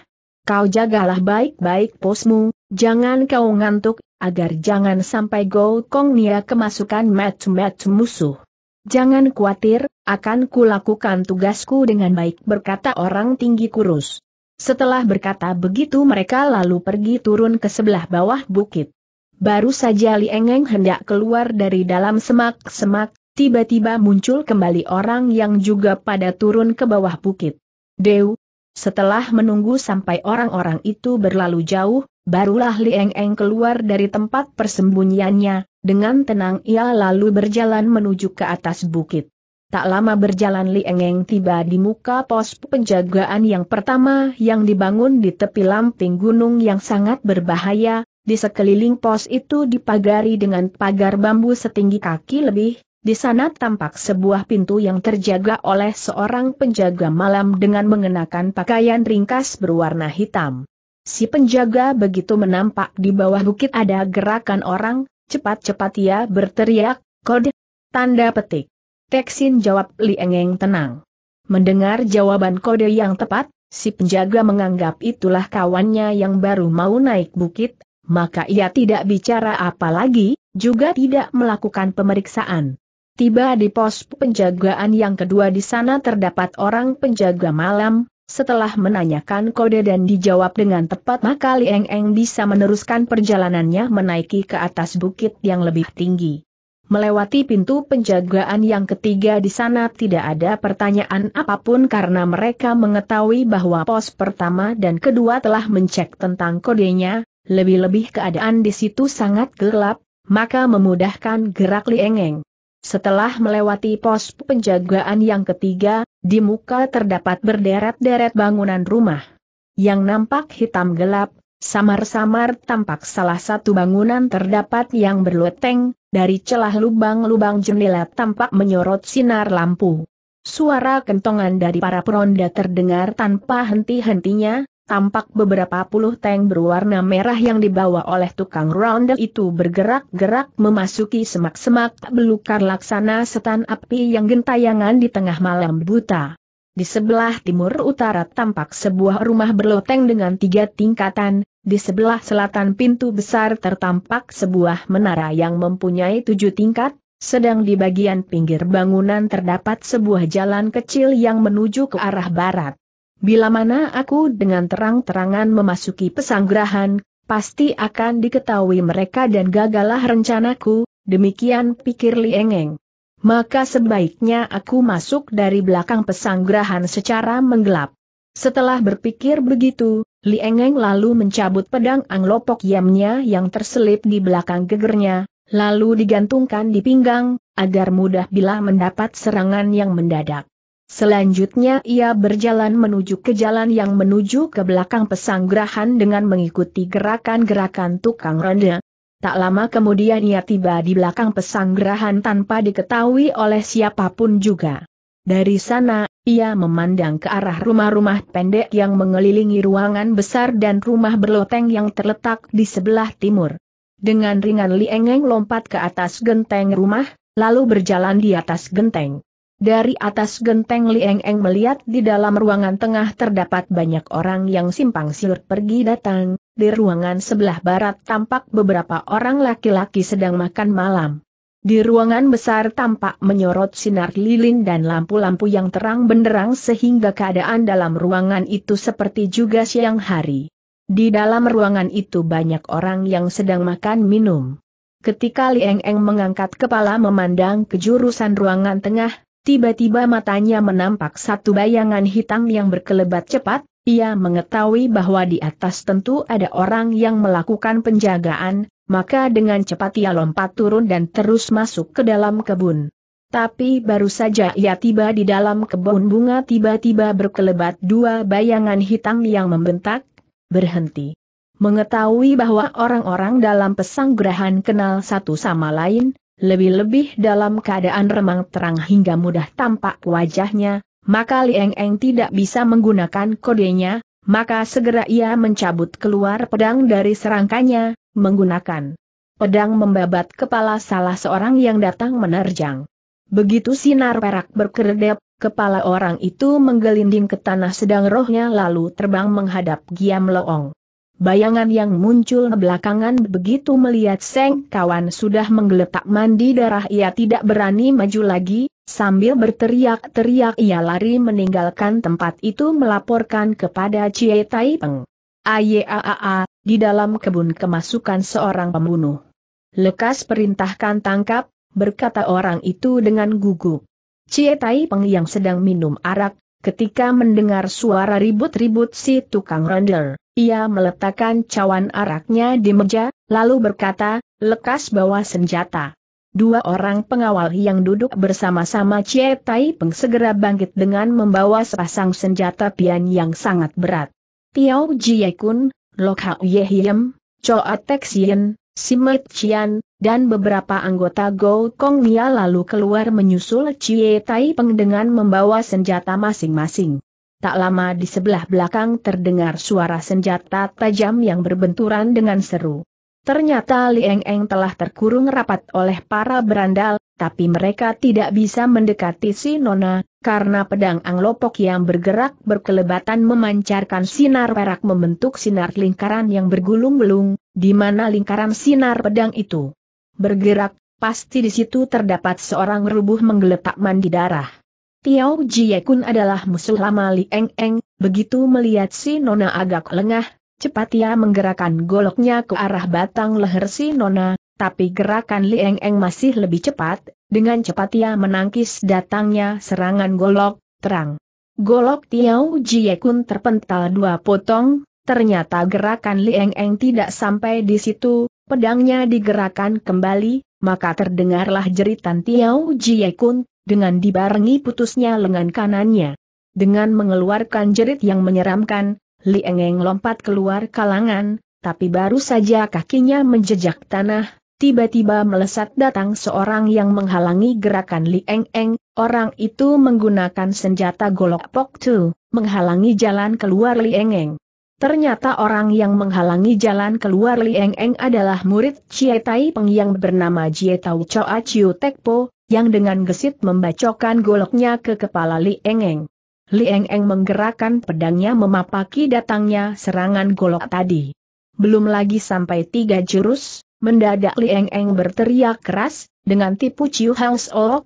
[SPEAKER 1] Kau jagalah baik-baik posmu, jangan kau ngantuk, agar jangan sampai Gou Kong Nia kemasukan match-match musuh. Jangan khawatir, akan kulakukan tugasku dengan baik berkata orang tinggi kurus. Setelah berkata begitu mereka lalu pergi turun ke sebelah bawah bukit. Baru saja Li Engeng hendak keluar dari dalam semak-semak, tiba-tiba muncul kembali orang yang juga pada turun ke bawah bukit. Dew, setelah menunggu sampai orang-orang itu berlalu jauh, barulah Lieng Eng keluar dari tempat persembunyiannya, dengan tenang ia lalu berjalan menuju ke atas bukit. Tak lama berjalan Lieng Eng tiba di muka pos penjagaan yang pertama yang dibangun di tepi lamping gunung yang sangat berbahaya, di sekeliling pos itu dipagari dengan pagar bambu setinggi kaki lebih, di sana tampak sebuah pintu yang terjaga oleh seorang penjaga malam dengan mengenakan pakaian ringkas berwarna hitam. Si penjaga begitu menampak di bawah bukit ada gerakan orang, cepat-cepat ia berteriak, kode, tanda petik. Teksin jawab Liengeng tenang. Mendengar jawaban kode yang tepat, si penjaga menganggap itulah kawannya yang baru mau naik bukit, maka ia tidak bicara apa lagi, juga tidak melakukan pemeriksaan. Tiba di pos penjagaan yang kedua di sana terdapat orang penjaga malam, setelah menanyakan kode dan dijawab dengan tepat maka Lieng Eng bisa meneruskan perjalanannya menaiki ke atas bukit yang lebih tinggi. Melewati pintu penjagaan yang ketiga di sana tidak ada pertanyaan apapun karena mereka mengetahui bahwa pos pertama dan kedua telah mencek tentang kodenya, lebih-lebih keadaan di situ sangat gelap, maka memudahkan gerak Eng. Setelah melewati pos penjagaan yang ketiga, di muka terdapat berderet-deret bangunan rumah. Yang nampak hitam gelap, samar-samar tampak salah satu bangunan terdapat yang berloteng, dari celah lubang-lubang jendela tampak menyorot sinar lampu. Suara kentongan dari para peronda terdengar tanpa henti-hentinya, tampak beberapa puluh tank berwarna merah yang dibawa oleh tukang ronde itu bergerak-gerak memasuki semak-semak belukar laksana setan api yang gentayangan di tengah malam buta. Di sebelah timur utara tampak sebuah rumah berloteng dengan tiga tingkatan, di sebelah selatan pintu besar tertampak sebuah menara yang mempunyai tujuh tingkat, sedang di bagian pinggir bangunan terdapat sebuah jalan kecil yang menuju ke arah barat. Bila mana aku dengan terang-terangan memasuki pesanggrahan, pasti akan diketahui mereka dan gagalah rencanaku, demikian pikir Li Liengeng. Maka sebaiknya aku masuk dari belakang pesanggrahan secara menggelap. Setelah berpikir begitu, Li Liengeng lalu mencabut pedang anglopok yamnya yang terselip di belakang gegernya, lalu digantungkan di pinggang, agar mudah bila mendapat serangan yang mendadak. Selanjutnya ia berjalan menuju ke jalan yang menuju ke belakang pesanggrahan dengan mengikuti gerakan-gerakan tukang ronde. Tak lama kemudian ia tiba di belakang pesanggrahan tanpa diketahui oleh siapapun juga. Dari sana, ia memandang ke arah rumah-rumah pendek yang mengelilingi ruangan besar dan rumah berloteng yang terletak di sebelah timur. Dengan ringan Liengeng lompat ke atas genteng rumah, lalu berjalan di atas genteng. Dari atas genteng Lieng Eng melihat di dalam ruangan tengah terdapat banyak orang yang simpang siur pergi datang, di ruangan sebelah barat tampak beberapa orang laki-laki sedang makan malam. Di ruangan besar tampak menyorot sinar lilin dan lampu-lampu yang terang benderang sehingga keadaan dalam ruangan itu seperti juga siang hari. Di dalam ruangan itu banyak orang yang sedang makan minum. Ketika Lieng Eng mengangkat kepala memandang ke jurusan ruangan tengah, Tiba-tiba matanya menampak satu bayangan hitam yang berkelebat cepat, ia mengetahui bahwa di atas tentu ada orang yang melakukan penjagaan, maka dengan cepat ia lompat turun dan terus masuk ke dalam kebun. Tapi baru saja ia tiba di dalam kebun bunga tiba-tiba berkelebat dua bayangan hitam yang membentak, berhenti. Mengetahui bahwa orang-orang dalam pesanggrahan kenal satu sama lain, lebih-lebih dalam keadaan remang terang hingga mudah tampak wajahnya, maka Lieng Eng tidak bisa menggunakan kodenya, maka segera ia mencabut keluar pedang dari serangkanya, menggunakan pedang membabat kepala salah seorang yang datang menerjang. Begitu sinar perak berkedip, kepala orang itu menggelinding ke tanah sedang rohnya lalu terbang menghadap Giam Loong. Bayangan yang muncul belakangan begitu melihat Seng kawan sudah menggeletak mandi darah ia tidak berani maju lagi, sambil berteriak-teriak ia lari meninggalkan tempat itu melaporkan kepada Cie Tai Peng. Ayaaa, di dalam kebun kemasukan seorang pembunuh. Lekas perintahkan tangkap, berkata orang itu dengan gugup. Cie Tai Peng yang sedang minum arak, Ketika mendengar suara ribut-ribut si tukang rendel, ia meletakkan cawan araknya di meja, lalu berkata, lekas bawa senjata. Dua orang pengawal yang duduk bersama-sama Chie Tai Peng segera bangkit dengan membawa sepasang senjata pian yang sangat berat. Tiao Jie Kun, Lok Hau Ye Hiem, Choa Tek Sien, Simet dan beberapa anggota Go Kong Nia lalu keluar menyusul Chie Tai Peng dengan membawa senjata masing-masing. Tak lama di sebelah belakang terdengar suara senjata tajam yang berbenturan dengan seru. Ternyata Lieng Eng telah terkurung rapat oleh para berandal, tapi mereka tidak bisa mendekati si Nona, karena pedang anglopok yang bergerak berkelebatan memancarkan sinar perak membentuk sinar lingkaran yang bergulung-gulung, di mana lingkaran sinar pedang itu bergerak, pasti di situ terdapat seorang rubuh menggeletak mandi darah. Tiao Jie Kun adalah musuh lama Li Eng Eng, begitu melihat si Nona agak lengah, cepat ia menggerakkan goloknya ke arah batang leher si Nona, tapi gerakan Li Eng Eng masih lebih cepat, dengan cepat ia menangkis datangnya serangan golok, terang. Golok Tiao Jie Kun terpental dua potong, Ternyata gerakan Lieng Eng tidak sampai di situ, pedangnya digerakkan kembali, maka terdengarlah jeritan Tiao Jie Kun, dengan dibarengi putusnya lengan kanannya. Dengan mengeluarkan jerit yang menyeramkan, Lieng Eng lompat keluar kalangan, tapi baru saja kakinya menjejak tanah, tiba-tiba melesat datang seorang yang menghalangi gerakan Lieng Eng, orang itu menggunakan senjata golok Pok Tu, menghalangi jalan keluar Lieng Eng. Ternyata orang yang menghalangi jalan keluar Lieng Eng adalah murid Chie Tai Peng yang bernama Jie Tau Choa Chiu Tekpo, yang dengan gesit membacokkan goloknya ke kepala Lieng Eng. Lieng Eng menggerakkan pedangnya memapaki datangnya serangan golok tadi. Belum lagi sampai tiga jurus, mendadak Lieng Eng berteriak keras, dengan tipu Chiu Hang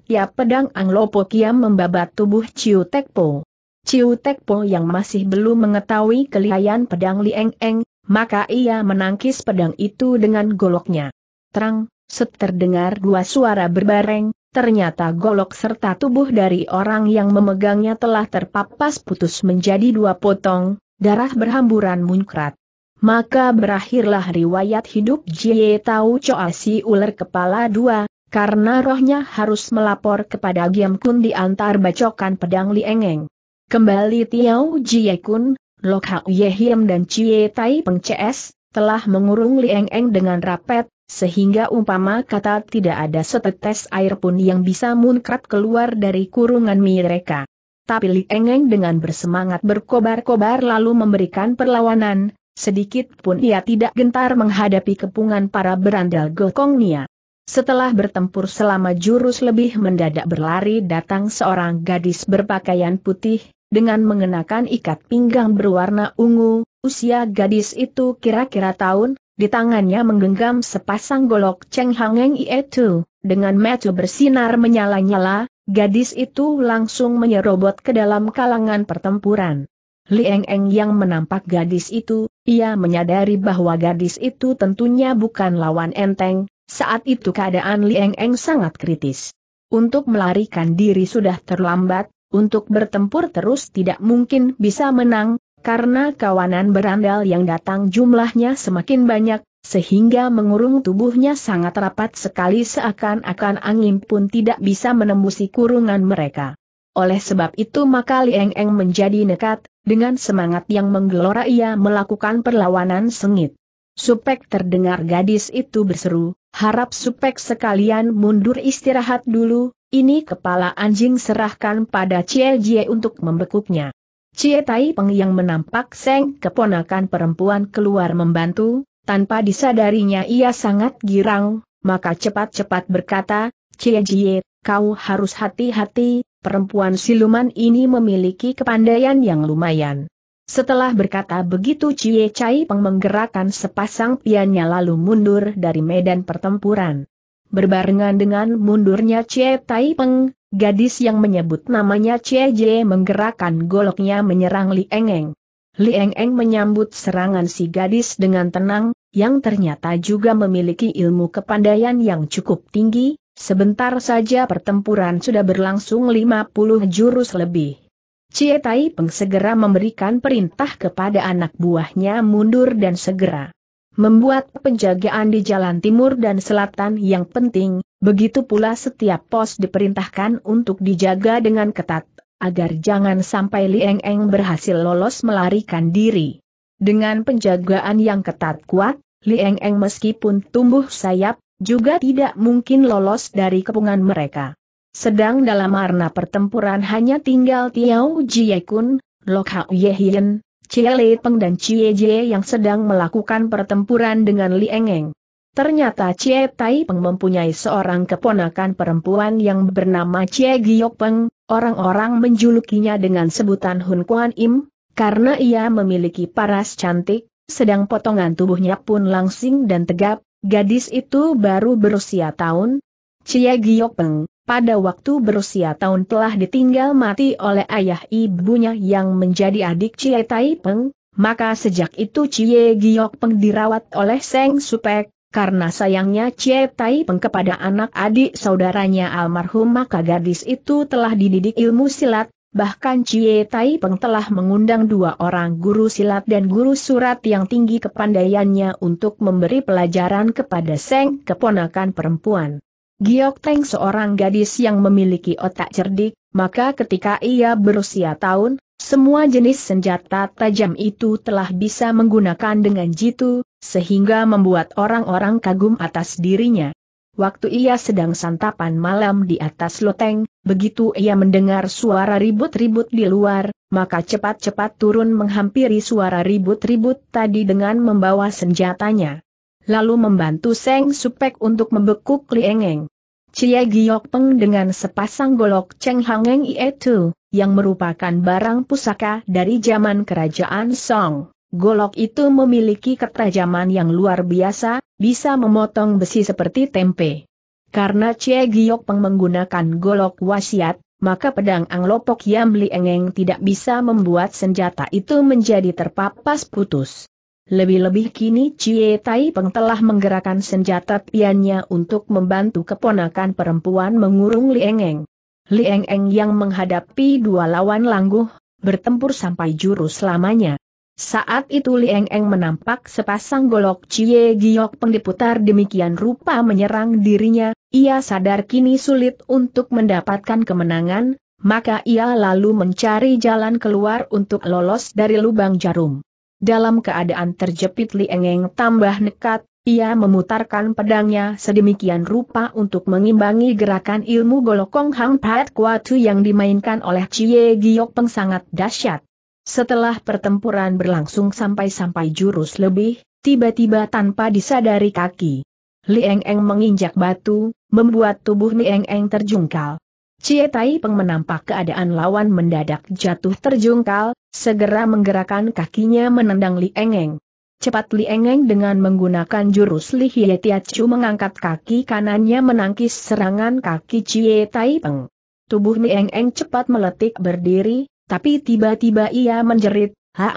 [SPEAKER 1] ya pedang Anglo Kiam membabat tubuh Chiu Tekpo. Ciu Tek Po yang masih belum mengetahui kelihayan pedang Lieng Eng, maka ia menangkis pedang itu dengan goloknya. Terang, set terdengar dua suara berbareng, ternyata golok serta tubuh dari orang yang memegangnya telah terpapas putus menjadi dua potong, darah berhamburan muncrat. Maka berakhirlah riwayat hidup Jie Tau Choa si ular kepala dua, karena rohnya harus melapor kepada Giam Kun di antar bacokan pedang Lieng Eng. Kembali Tiau Jie Kun, Lok Hak Ye Hiem dan Chie Tai Peng CS, telah mengurung Lieng Eng dengan rapet, sehingga umpama kata tidak ada setetes air pun yang bisa munkrat keluar dari kurungan mereka. Tapi Lieng Eng dengan bersemangat berkobar-kobar lalu memberikan perlawanan, sedikit pun ia tidak gentar menghadapi kepungan para berandal Nia. Setelah bertempur selama jurus lebih mendadak berlari datang seorang gadis berpakaian putih, dengan mengenakan ikat pinggang berwarna ungu, usia gadis itu kira-kira tahun, di tangannya menggenggam sepasang golok Cheng Hangeng itu, dengan mata bersinar menyala-nyala, gadis itu langsung menyerobot ke dalam kalangan pertempuran. Li Eng Eng yang menampak gadis itu, ia menyadari bahwa gadis itu tentunya bukan lawan enteng, saat itu keadaan Li Eng Eng sangat kritis. Untuk melarikan diri sudah terlambat, untuk bertempur terus tidak mungkin bisa menang, karena kawanan berandal yang datang jumlahnya semakin banyak, sehingga mengurung tubuhnya sangat rapat sekali seakan-akan angin pun tidak bisa menembusi kurungan mereka. Oleh sebab itu maka Lieng Eng menjadi nekat, dengan semangat yang menggelora ia melakukan perlawanan sengit. Supek terdengar gadis itu berseru, harap supek sekalian mundur istirahat dulu, ini kepala anjing serahkan pada Cie Jie untuk membekuknya. Cie Tai Peng yang menampak Seng keponakan perempuan keluar membantu, tanpa disadarinya ia sangat girang, maka cepat-cepat berkata, Cie Jie, kau harus hati-hati, perempuan siluman ini memiliki kepandaian yang lumayan. Setelah berkata begitu Cie Cai Peng menggerakkan sepasang piannya lalu mundur dari medan pertempuran. Berbarengan dengan mundurnya Cie Tai Peng, gadis yang menyebut namanya Cie Jie menggerakkan goloknya menyerang Li Eng Eng. Li Eng Eng menyambut serangan si gadis dengan tenang, yang ternyata juga memiliki ilmu kepandaian yang cukup tinggi, sebentar saja pertempuran sudah berlangsung 50 jurus lebih. Cie Tai Peng segera memberikan perintah kepada anak buahnya mundur dan segera membuat penjagaan di jalan timur dan selatan yang penting, begitu pula setiap pos diperintahkan untuk dijaga dengan ketat, agar jangan sampai Lieng Eng berhasil lolos melarikan diri. Dengan penjagaan yang ketat kuat, Lieng Eng meskipun tumbuh sayap, juga tidak mungkin lolos dari kepungan mereka. Sedang dalam arena pertempuran hanya tinggal Tiao Jiekun, Lok Hau Yehien, Cie Peng dan Cie Jie yang sedang melakukan pertempuran dengan Li Eng. Ternyata Cie Tai Peng mempunyai seorang keponakan perempuan yang bernama Cie Giok Peng, orang-orang menjulukinya dengan sebutan Hun Kuan Im, karena ia memiliki paras cantik, sedang potongan tubuhnya pun langsing dan tegap, gadis itu baru berusia tahun. Cie Giok Peng, pada waktu berusia tahun telah ditinggal mati oleh ayah ibunya yang menjadi adik Cie Tai Peng, maka sejak itu Cie Giok Peng dirawat oleh Seng Supek, karena sayangnya Cie Tai Peng kepada anak adik saudaranya almarhum maka gadis itu telah dididik ilmu silat, bahkan Cie Tai Peng telah mengundang dua orang guru silat dan guru surat yang tinggi kepandaiannya untuk memberi pelajaran kepada Seng keponakan perempuan. Giok Teng seorang gadis yang memiliki otak cerdik, maka ketika ia berusia tahun, semua jenis senjata tajam itu telah bisa menggunakan dengan jitu, sehingga membuat orang-orang kagum atas dirinya. Waktu ia sedang santapan malam di atas loteng, begitu ia mendengar suara ribut-ribut di luar, maka cepat-cepat turun menghampiri suara ribut-ribut tadi dengan membawa senjatanya lalu membantu Seng Supek untuk membekuk Liengeng. Cie Giok Peng dengan sepasang golok Cheng Hangeng itu, yang merupakan barang pusaka dari zaman kerajaan Song. Golok itu memiliki ketajaman yang luar biasa, bisa memotong besi seperti tempe. Karena Cie Giok Peng menggunakan golok wasiat, maka pedang Anglopok Yam Liengeng tidak bisa membuat senjata itu menjadi terpapas putus. Lebih-lebih kini Cie Tai Peng telah menggerakkan senjata piannya untuk membantu keponakan perempuan mengurung Lieng Eng. Lieng yang menghadapi dua lawan langguh, bertempur sampai juru selamanya. Saat itu Lieng menampak sepasang golok Cie Giok Peng diputar demikian rupa menyerang dirinya, ia sadar kini sulit untuk mendapatkan kemenangan, maka ia lalu mencari jalan keluar untuk lolos dari lubang jarum. Dalam keadaan terjepit Li Engeng tambah nekat, ia memutarkan pedangnya sedemikian rupa untuk mengimbangi gerakan ilmu golokong Hang Pat Kuatu yang dimainkan oleh Cie Giok Peng sangat dahsyat. Setelah pertempuran berlangsung sampai-sampai jurus lebih, tiba-tiba tanpa disadari kaki. Li Eng Eng menginjak batu, membuat tubuh Li Eng Eng terjungkal. Cie Tai Peng menampak keadaan lawan mendadak jatuh terjungkal, segera menggerakkan kakinya menendang Li Engeng. Cepat Li Engeng dengan menggunakan jurus Li Hie Chu mengangkat kaki kanannya menangkis serangan kaki Cie Tai Peng. Tubuh Li Engeng cepat meletik berdiri, tapi tiba-tiba ia menjerit, ha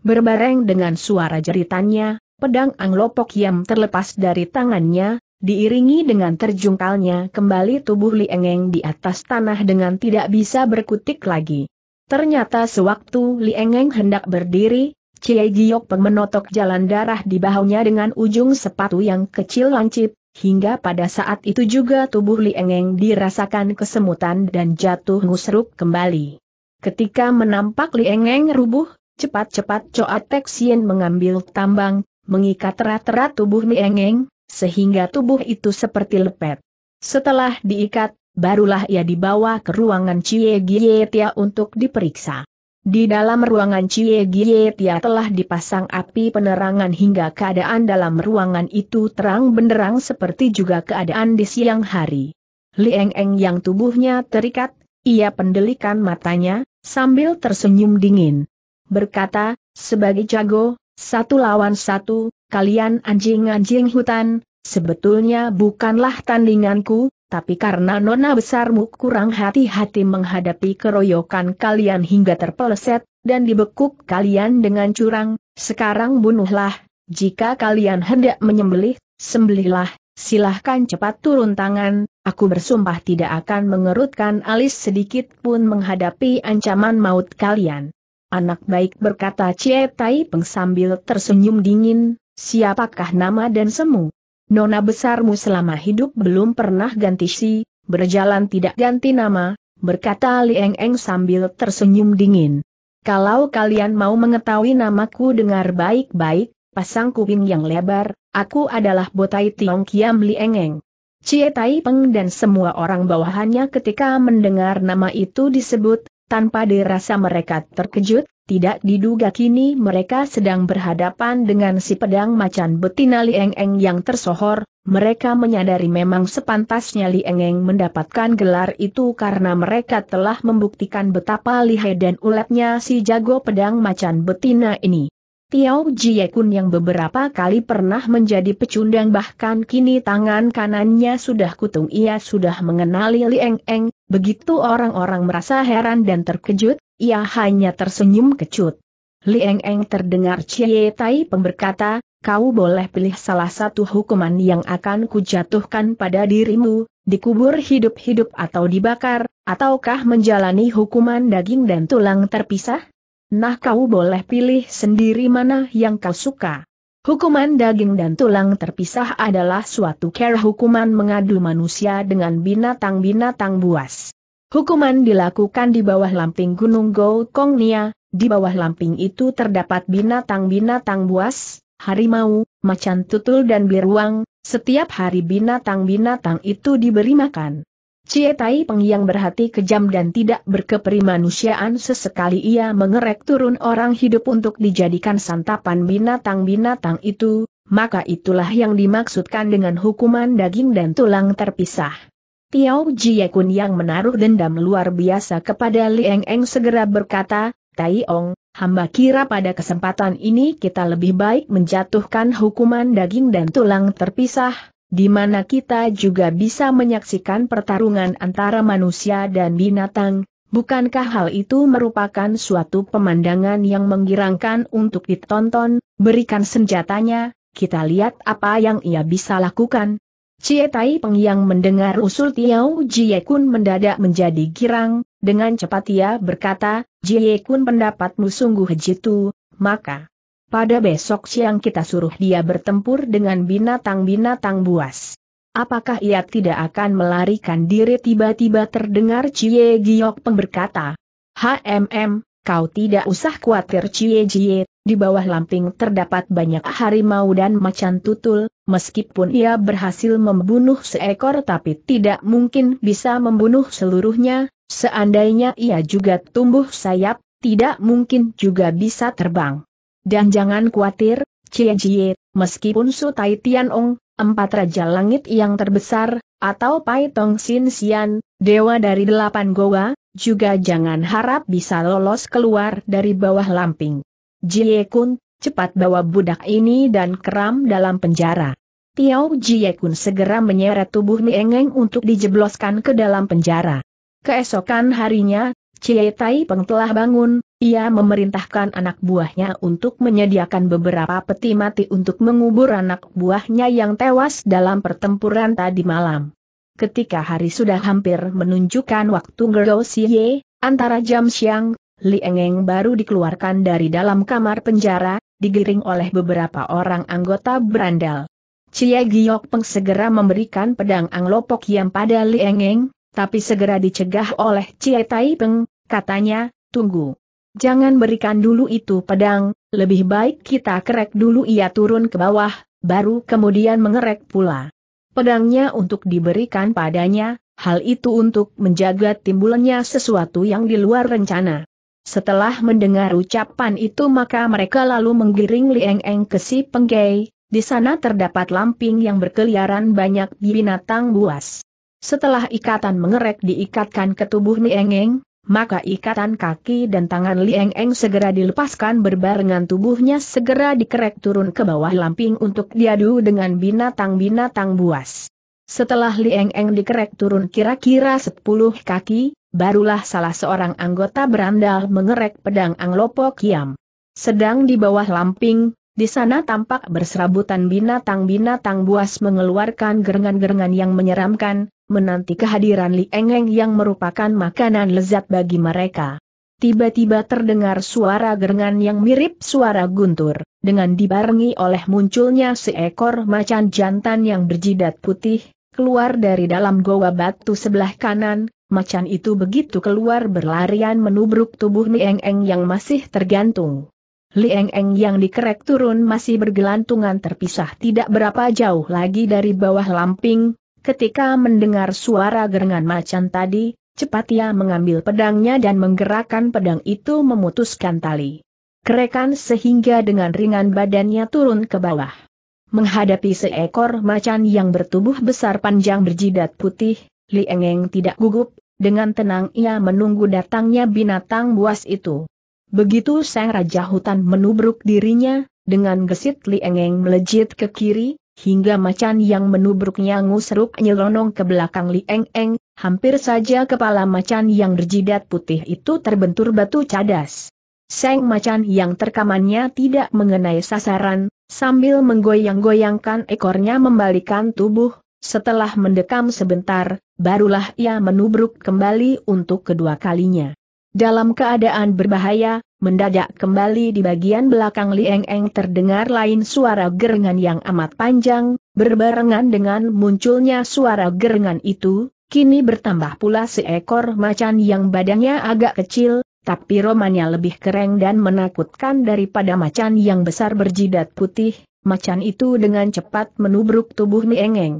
[SPEAKER 1] Berbareng dengan suara jeritannya, pedang anglopok yam terlepas dari tangannya, Diiringi dengan terjungkalnya kembali tubuh Li Engeng di atas tanah dengan tidak bisa berkutik lagi. Ternyata sewaktu Li Engeng hendak berdiri, Cie Giok pemenotok jalan darah di bahunya dengan ujung sepatu yang kecil lancip, hingga pada saat itu juga tubuh Li Engeng dirasakan kesemutan dan jatuh ngusruk kembali. Ketika menampak Li Engeng rubuh, cepat-cepat Coa Teksien mengambil tambang, mengikat rata-rata tubuh Li Engeng, sehingga tubuh itu seperti lepet. Setelah diikat, barulah ia dibawa ke ruangan Cie Gie Tia untuk diperiksa. Di dalam ruangan Cie Gie Tia telah dipasang api penerangan hingga keadaan dalam ruangan itu terang benderang seperti juga keadaan di siang hari. Lieng Eng yang tubuhnya terikat, ia pendelikan matanya, sambil tersenyum dingin. Berkata, sebagai jago, satu lawan satu, kalian anjing-anjing hutan, sebetulnya bukanlah tandinganku, tapi karena nona besarmu kurang hati-hati menghadapi keroyokan kalian hingga terpeleset, dan dibekuk kalian dengan curang, sekarang bunuhlah, jika kalian hendak menyembelih, sembelihlah, silahkan cepat turun tangan, aku bersumpah tidak akan mengerutkan alis sedikit pun menghadapi ancaman maut kalian. Anak baik berkata Cie Tai Peng sambil tersenyum dingin, Siapakah nama dan semu? Nona besarmu selama hidup belum pernah ganti si, berjalan tidak ganti nama, berkata Lieng Eng sambil tersenyum dingin. Kalau kalian mau mengetahui namaku dengar baik-baik, pasang kuping yang lebar, aku adalah Botai Tiong Kiam Lieng Eng. Cie Tai Peng dan semua orang bawahannya ketika mendengar nama itu disebut, tanpa dirasa mereka terkejut, tidak diduga kini mereka sedang berhadapan dengan si pedang macan betina Li Eng yang tersohor, mereka menyadari memang sepantasnya Li Eng mendapatkan gelar itu karena mereka telah membuktikan betapa lihai dan ulatnya si jago pedang macan betina ini. Tiao Jie Kun yang beberapa kali pernah menjadi pecundang bahkan kini tangan kanannya sudah kutung ia sudah mengenali Li Eng, begitu orang-orang merasa heran dan terkejut, ia hanya tersenyum kecut. Lieng Eng terdengar Cie Tai berkata, kau boleh pilih salah satu hukuman yang akan kujatuhkan pada dirimu, dikubur hidup-hidup atau dibakar, ataukah menjalani hukuman daging dan tulang terpisah? Nah kau boleh pilih sendiri mana yang kau suka. Hukuman daging dan tulang terpisah adalah suatu care hukuman mengadu manusia dengan binatang-binatang buas. Hukuman dilakukan di bawah lamping Gunung Kong Nia. di bawah lamping itu terdapat binatang-binatang buas, harimau, macan tutul dan biruang, setiap hari binatang-binatang itu diberi makan. Cie Tai Peng yang berhati kejam dan tidak berkeperimanusiaan sesekali ia mengerek turun orang hidup untuk dijadikan santapan binatang-binatang itu, maka itulah yang dimaksudkan dengan hukuman daging dan tulang terpisah. Piao Jiekun yang menaruh dendam luar biasa kepada Liang Eng segera berkata, Tai Ong, hamba kira pada kesempatan ini kita lebih baik menjatuhkan hukuman daging dan tulang terpisah, di mana kita juga bisa menyaksikan pertarungan antara manusia dan binatang, bukankah hal itu merupakan suatu pemandangan yang menggirangkan untuk ditonton, berikan senjatanya, kita lihat apa yang ia bisa lakukan, Cie Tai Peng yang mendengar usul Tiao Jie Kun mendadak menjadi girang, dengan cepat ia berkata, Jie Kun pendapatmu sungguh jitu, maka pada besok siang kita suruh dia bertempur dengan binatang-binatang buas. Apakah ia tidak akan melarikan diri tiba-tiba terdengar Cie Giok Peng berkata, HMM, kau tidak usah khawatir Cie Jie di bawah lamping terdapat banyak harimau dan macan tutul, meskipun ia berhasil membunuh seekor tapi tidak mungkin bisa membunuh seluruhnya, seandainya ia juga tumbuh sayap, tidak mungkin juga bisa terbang. Dan jangan khawatir, Cie Jie, meskipun Su Tai Tianong, empat raja langit yang terbesar, atau Pai Tong Sin Sian, dewa dari delapan goa, juga jangan harap bisa lolos keluar dari bawah lamping. Jie Kun, cepat bawa budak ini dan keram dalam penjara. Tiao Jie Kun segera menyeret tubuh Miengeng untuk dijebloskan ke dalam penjara. Keesokan harinya, Cie Tai Peng telah bangun, ia memerintahkan anak buahnya untuk menyediakan beberapa peti mati untuk mengubur anak buahnya yang tewas dalam pertempuran tadi malam. Ketika hari sudah hampir menunjukkan waktu Gerou antara jam siang, Li Engeng baru dikeluarkan dari dalam kamar penjara, digiring oleh beberapa orang anggota berandal. Cia Giok Peng segera memberikan pedang anglopok yang pada Li Engeng, tapi segera dicegah oleh Cia Tai Peng, katanya, tunggu. Jangan berikan dulu itu pedang, lebih baik kita kerek dulu ia turun ke bawah, baru kemudian mengerek pula. Pedangnya untuk diberikan padanya, hal itu untuk menjaga timbulnya sesuatu yang di luar rencana. Setelah mendengar ucapan itu maka mereka lalu menggiring Lieng Eng ke si Penggei, di sana terdapat lamping yang berkeliaran banyak binatang buas. Setelah ikatan mengerek diikatkan ke tubuh Lieng Eng, maka ikatan kaki dan tangan Lieng Eng segera dilepaskan berbarengan tubuhnya segera dikerek turun ke bawah lamping untuk diadu dengan binatang-binatang buas. Setelah Lieng Eng dikerek turun kira-kira 10 kaki, barulah salah seorang anggota berandal mengerek pedang Anglopo Kiam. Sedang di bawah lamping, di sana tampak berserabutan binatang-binatang buas mengeluarkan gerengan-gerengan yang menyeramkan, menanti kehadiran Li Engeng yang merupakan makanan lezat bagi mereka. Tiba-tiba terdengar suara gerengan yang mirip suara guntur, dengan dibarengi oleh munculnya seekor macan jantan yang berjidat putih, keluar dari dalam goa batu sebelah kanan, Macan itu begitu keluar berlarian menubruk tubuh Lieng Eng yang masih tergantung. Lieng Eng yang dikerek turun masih bergelantungan terpisah tidak berapa jauh lagi dari bawah lamping, ketika mendengar suara gerengan macan tadi, cepat ia mengambil pedangnya dan menggerakkan pedang itu memutuskan tali. Kerekan sehingga dengan ringan badannya turun ke bawah. Menghadapi seekor macan yang bertubuh besar panjang berjidat putih, Li Engeng tidak gugup, dengan tenang ia menunggu datangnya binatang buas itu. Begitu sang raja hutan menubruk dirinya, dengan gesit liengeng melejit ke kiri, hingga macan yang menubruknya ngusruk nyelonong ke belakang liengeng, hampir saja kepala macan yang berjidat putih itu terbentur batu cadas. Sang macan yang terkamannya tidak mengenai sasaran, sambil menggoyang-goyangkan ekornya membalikan tubuh, setelah mendekam sebentar, barulah ia menubruk kembali untuk kedua kalinya. Dalam keadaan berbahaya, mendadak kembali di bagian belakang Lieng Eng terdengar lain suara gerengan yang amat panjang, berbarengan dengan munculnya suara gerengan itu, kini bertambah pula seekor macan yang badannya agak kecil, tapi romannya lebih kering dan menakutkan daripada macan yang besar berjidat putih, macan itu dengan cepat menubruk tubuh Lieng Eng.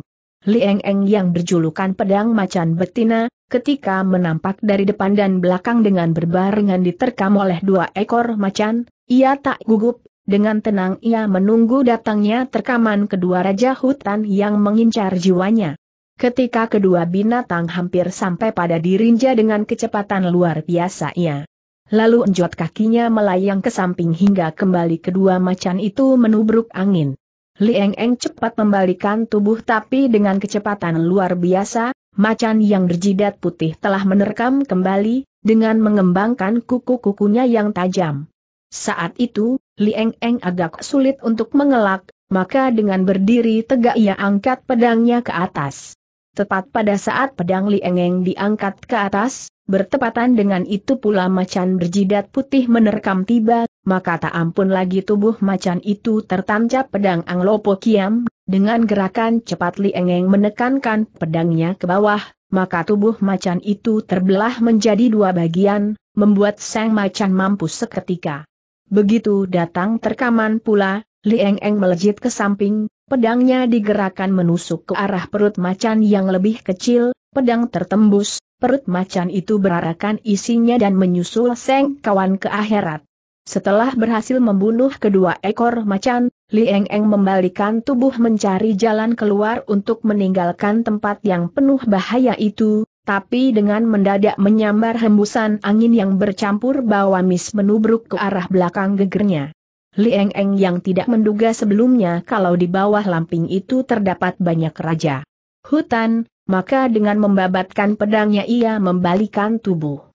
[SPEAKER 1] Lieng Eng yang berjulukan pedang macan betina, ketika menampak dari depan dan belakang dengan berbarengan diterkam oleh dua ekor macan, ia tak gugup, dengan tenang ia menunggu datangnya terkaman kedua raja hutan yang mengincar jiwanya. Ketika kedua binatang hampir sampai pada dirinja dengan kecepatan luar biasa ia. Lalu enjot kakinya melayang ke samping hingga kembali kedua macan itu menubruk angin. Lieng Eng cepat membalikan tubuh tapi dengan kecepatan luar biasa, macan yang berjidat putih telah menerkam kembali, dengan mengembangkan kuku-kukunya yang tajam. Saat itu, Lieng Eng agak sulit untuk mengelak, maka dengan berdiri tegak ia angkat pedangnya ke atas. Tepat pada saat pedang Lieng Eng diangkat ke atas, bertepatan dengan itu pula macan berjidat putih menerkam tiba maka tak ampun lagi tubuh macan itu tertancap pedang Anglopo Kiam, dengan gerakan cepat Li Engeng menekankan pedangnya ke bawah, maka tubuh macan itu terbelah menjadi dua bagian, membuat sang macan mampus seketika. Begitu datang terkaman pula, Li Engeng melejit ke samping, pedangnya digerakkan menusuk ke arah perut macan yang lebih kecil, pedang tertembus, perut macan itu berarakan isinya dan menyusul sang kawan ke akhirat. Setelah berhasil membunuh kedua ekor macan, Li Eng Eng membalikan tubuh mencari jalan keluar untuk meninggalkan tempat yang penuh bahaya itu, tapi dengan mendadak menyambar hembusan angin yang bercampur bau amis menubruk ke arah belakang gegernya. Li Eng yang tidak menduga sebelumnya kalau di bawah lamping itu terdapat banyak raja hutan, maka dengan membabatkan pedangnya ia membalikan tubuh.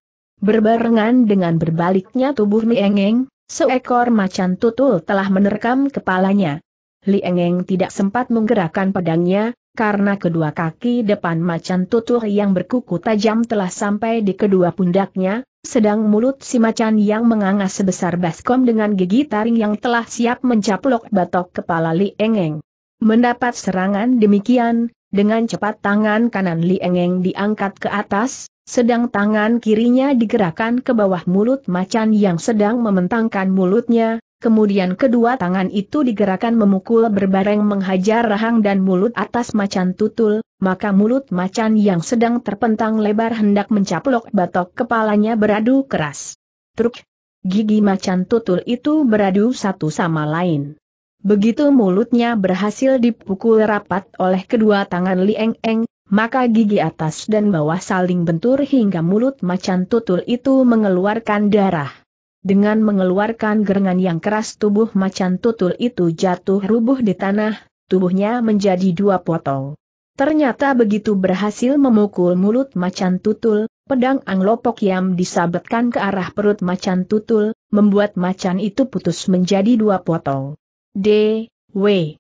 [SPEAKER 1] Berbarengan dengan berbaliknya tubuh Engeng, seekor macan tutul telah menerkam kepalanya. Liengeng tidak sempat menggerakkan pedangnya, karena kedua kaki depan macan tutul yang berkuku tajam telah sampai di kedua pundaknya, sedang mulut si macan yang menganga sebesar baskom dengan gigi taring yang telah siap mencaplok batok kepala Liengeng. Mendapat serangan demikian, dengan cepat tangan kanan Liengeng diangkat ke atas, sedang tangan kirinya digerakkan ke bawah mulut macan yang sedang mementangkan mulutnya, kemudian kedua tangan itu digerakkan memukul berbareng menghajar rahang dan mulut atas macan tutul, maka mulut macan yang sedang terpentang lebar hendak mencaplok batok kepalanya beradu keras. Truk! Gigi macan tutul itu beradu satu sama lain. Begitu mulutnya berhasil dipukul rapat oleh kedua tangan Lieng Eng, maka gigi atas dan bawah saling bentur hingga mulut macan tutul itu mengeluarkan darah. Dengan mengeluarkan gerangan yang keras tubuh macan tutul itu jatuh rubuh di tanah, tubuhnya menjadi dua potong. Ternyata begitu berhasil memukul mulut macan tutul, pedang anglopok yang disabetkan ke arah perut macan tutul, membuat macan itu putus menjadi dua potong. D. W.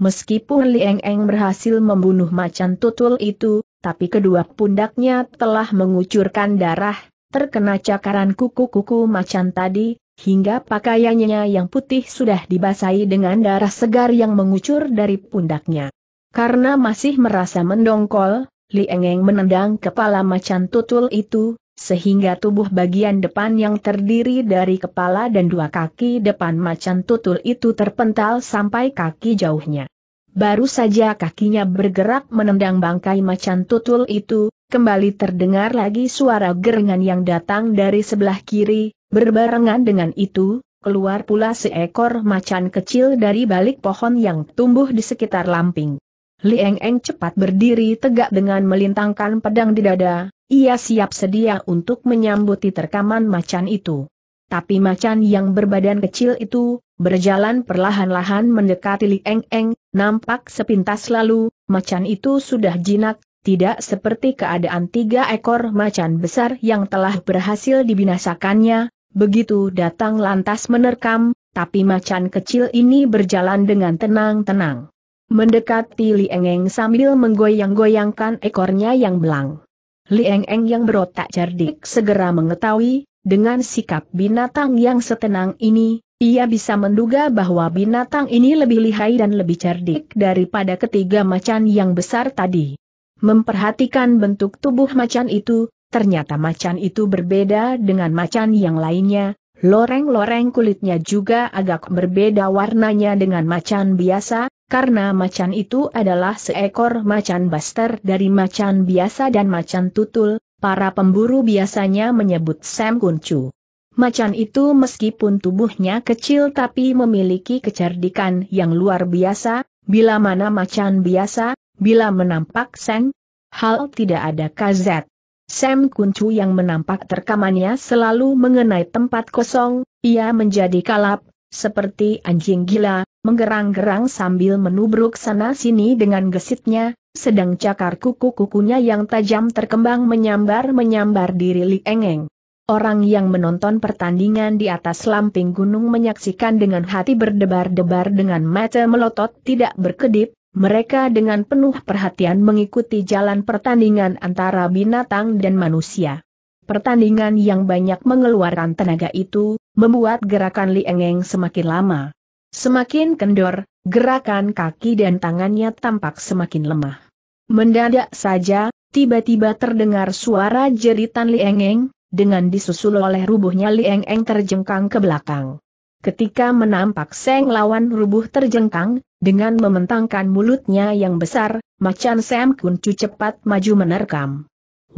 [SPEAKER 1] Meskipun Lieng Eng berhasil membunuh macan tutul itu, tapi kedua pundaknya telah mengucurkan darah, terkena cakaran kuku-kuku macan tadi, hingga pakaiannya yang putih sudah dibasahi dengan darah segar yang mengucur dari pundaknya. Karena masih merasa mendongkol, Lieng Eng menendang kepala macan tutul itu, sehingga tubuh bagian depan yang terdiri dari kepala dan dua kaki depan macan tutul itu terpental sampai kaki jauhnya. Baru saja kakinya bergerak menendang bangkai macan tutul itu, kembali terdengar lagi suara gerengan yang datang dari sebelah kiri, berbarengan dengan itu, keluar pula seekor macan kecil dari balik pohon yang tumbuh di sekitar lamping. Lieng Eng cepat berdiri tegak dengan melintangkan pedang di dada, ia siap sedia untuk menyambuti terkaman macan itu. Tapi macan yang berbadan kecil itu, berjalan perlahan-lahan mendekati Li Eng Eng, Nampak sepintas lalu, macan itu sudah jinak, tidak seperti keadaan tiga ekor macan besar yang telah berhasil dibinasakannya, begitu datang lantas menerkam, tapi macan kecil ini berjalan dengan tenang-tenang. Mendekati Li Eng Eng sambil menggoyang-goyangkan ekornya yang belang. Li Eng Eng yang berotak cerdik segera mengetahui, dengan sikap binatang yang setenang ini, ia bisa menduga bahwa binatang ini lebih lihai dan lebih cerdik daripada ketiga macan yang besar tadi. Memperhatikan bentuk tubuh macan itu, ternyata macan itu berbeda dengan macan yang lainnya, loreng-loreng kulitnya juga agak berbeda warnanya dengan macan biasa, karena macan itu adalah seekor macan baster dari macan biasa dan macan tutul, para pemburu biasanya menyebut Sam Kuncu. Macan itu meskipun tubuhnya kecil tapi memiliki kecerdikan yang luar biasa, bila mana macan biasa, bila menampak Seng, hal tidak ada kazet. Sam Kuncu yang menampak terkamannya selalu mengenai tempat kosong, ia menjadi kalap, seperti anjing gila, menggerang-gerang sambil menubruk sana-sini dengan gesitnya, sedang cakar kuku-kukunya yang tajam terkembang menyambar-menyambar diri Li Engeng. Orang yang menonton pertandingan di atas lamping gunung menyaksikan dengan hati berdebar-debar dengan mata melotot tidak berkedip, mereka dengan penuh perhatian mengikuti jalan pertandingan antara binatang dan manusia. Pertandingan yang banyak mengeluarkan tenaga itu, membuat gerakan Liengeng semakin lama. Semakin kendor, gerakan kaki dan tangannya tampak semakin lemah. Mendadak saja, tiba-tiba terdengar suara jeritan Liengeng, dengan disusul oleh rubuhnya Lieng Eng terjengkang ke belakang. Ketika menampak Seng lawan rubuh terjengkang, dengan mementangkan mulutnya yang besar, macan Sam Kuncu cepat maju menerkam.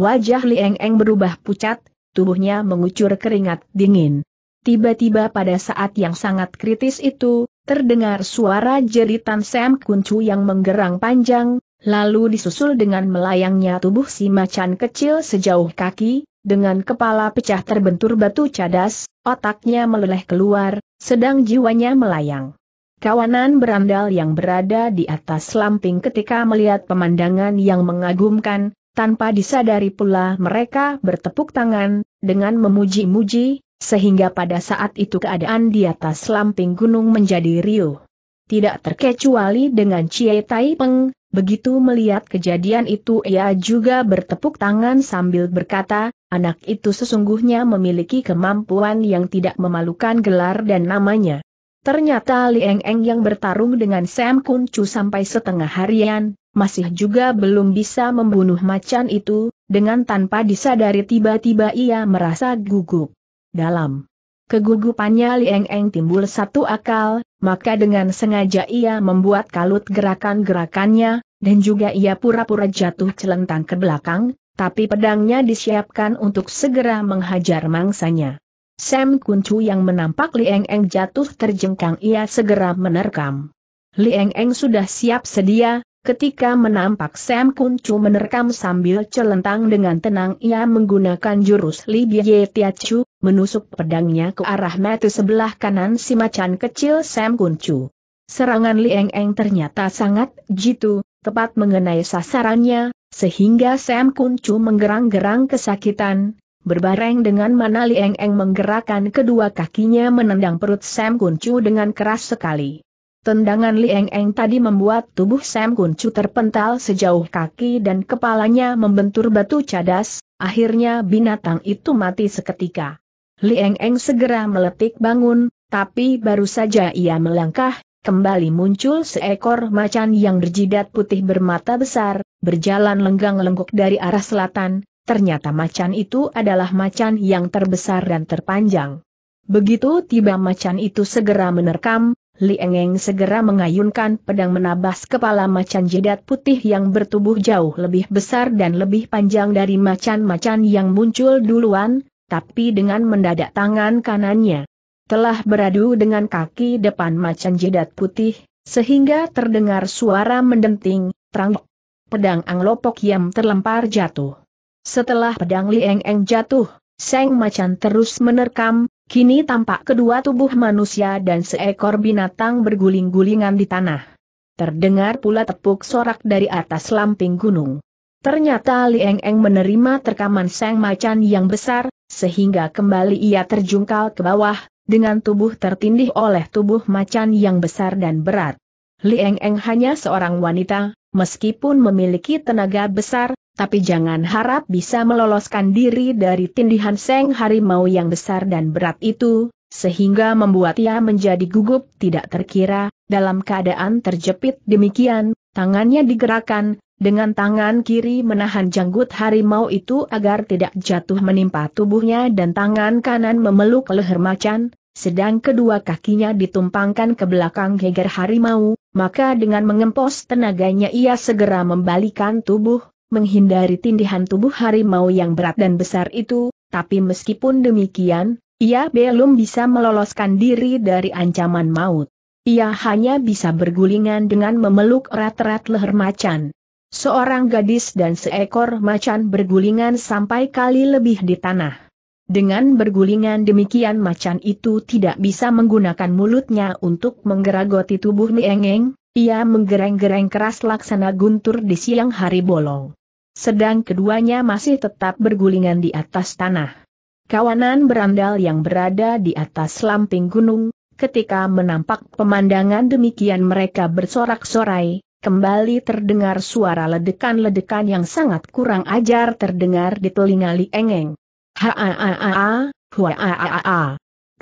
[SPEAKER 1] Wajah Lieng Eng berubah pucat, tubuhnya mengucur keringat dingin. Tiba-tiba pada saat yang sangat kritis itu, terdengar suara jeritan Sam Kuncu yang menggerang panjang, lalu disusul dengan melayangnya tubuh si macan kecil sejauh kaki, dengan kepala pecah terbentur batu cadas, otaknya meleleh keluar, sedang jiwanya melayang. Kawanan berandal yang berada di atas lamping ketika melihat pemandangan yang mengagumkan, tanpa disadari pula mereka bertepuk tangan, dengan memuji-muji, sehingga pada saat itu keadaan di atas lamping gunung menjadi riuh. Tidak terkecuali dengan Cie Tai Peng, begitu melihat kejadian itu ia juga bertepuk tangan sambil berkata, Anak itu sesungguhnya memiliki kemampuan yang tidak memalukan gelar dan namanya. Ternyata Lieng Eng yang bertarung dengan Sam Kun Chu sampai setengah harian, masih juga belum bisa membunuh macan itu, dengan tanpa disadari tiba-tiba ia merasa gugup. Dalam kegugupannya Lieng Eng timbul satu akal, maka dengan sengaja ia membuat kalut gerakan-gerakannya, dan juga ia pura-pura jatuh celentang ke belakang, tapi pedangnya disiapkan untuk segera menghajar mangsanya. Sam Kuncu yang menampak Lieng Eng jatuh terjengkang ia segera menerkam. Lieng Eng sudah siap sedia, ketika menampak Sam Kuncu menerkam sambil celentang dengan tenang ia menggunakan jurus Li Bie Tiachu, menusuk pedangnya ke arah mata sebelah kanan si macan kecil Sam Kuncu. Serangan Lieng Eng ternyata sangat jitu, tepat mengenai sasarannya, sehingga Sam Kuncu menggerang-gerang kesakitan, berbareng dengan mana Lieng Eng menggerakkan kedua kakinya menendang perut Sam Kuncu dengan keras sekali. Tendangan Lieng Eng tadi membuat tubuh Sam Kuncu terpental sejauh kaki dan kepalanya membentur batu cadas, akhirnya binatang itu mati seketika. Lieng Eng segera meletik bangun, tapi baru saja ia melangkah, kembali muncul seekor macan yang berjidat putih bermata besar, berjalan lenggang lengguk dari arah selatan, ternyata macan itu adalah macan yang terbesar dan terpanjang. Begitu tiba macan itu segera menerkam, Li Engeng segera mengayunkan pedang menabas kepala macan jidat putih yang bertubuh jauh lebih besar dan lebih panjang dari macan-macan yang muncul duluan, tapi dengan mendadak tangan kanannya telah beradu dengan kaki depan macan jedat putih, sehingga terdengar suara mendenting, terang. Pedang Anglopok Yam terlempar jatuh. Setelah pedang Lieng Eng jatuh, Seng Macan terus menerkam, kini tampak kedua tubuh manusia dan seekor binatang berguling-gulingan di tanah. Terdengar pula tepuk sorak dari atas lamping gunung. Ternyata Lieng Eng menerima terkaman Seng Macan yang besar, sehingga kembali ia terjungkal ke bawah, dengan tubuh tertindih oleh tubuh macan yang besar dan berat. Lieng Eng hanya seorang wanita, meskipun memiliki tenaga besar, tapi jangan harap bisa meloloskan diri dari tindihan Seng Harimau yang besar dan berat itu, sehingga membuat ia menjadi gugup tidak terkira, dalam keadaan terjepit demikian, tangannya digerakkan, dengan tangan kiri menahan janggut harimau itu agar tidak jatuh menimpa tubuhnya dan tangan kanan memeluk leher macan, sedang kedua kakinya ditumpangkan ke belakang geger harimau, maka dengan mengempos tenaganya ia segera membalikan tubuh, menghindari tindihan tubuh harimau yang berat dan besar itu, tapi meskipun demikian, ia belum bisa meloloskan diri dari ancaman maut. Ia hanya bisa bergulingan dengan memeluk erat-erat leher macan. Seorang gadis dan seekor macan bergulingan sampai kali lebih di tanah. Dengan bergulingan demikian macan itu tidak bisa menggunakan mulutnya untuk menggeragoti tubuh Niengeng. ia menggereng-gereng keras laksana guntur di siang hari bolong. Sedang keduanya masih tetap bergulingan di atas tanah. Kawanan berandal yang berada di atas lamping gunung, ketika menampak pemandangan demikian mereka bersorak-sorai, kembali terdengar suara ledekan-ledekan yang sangat kurang ajar terdengar di telinga Li Engeng. ha ha ha ha hua ha ha ha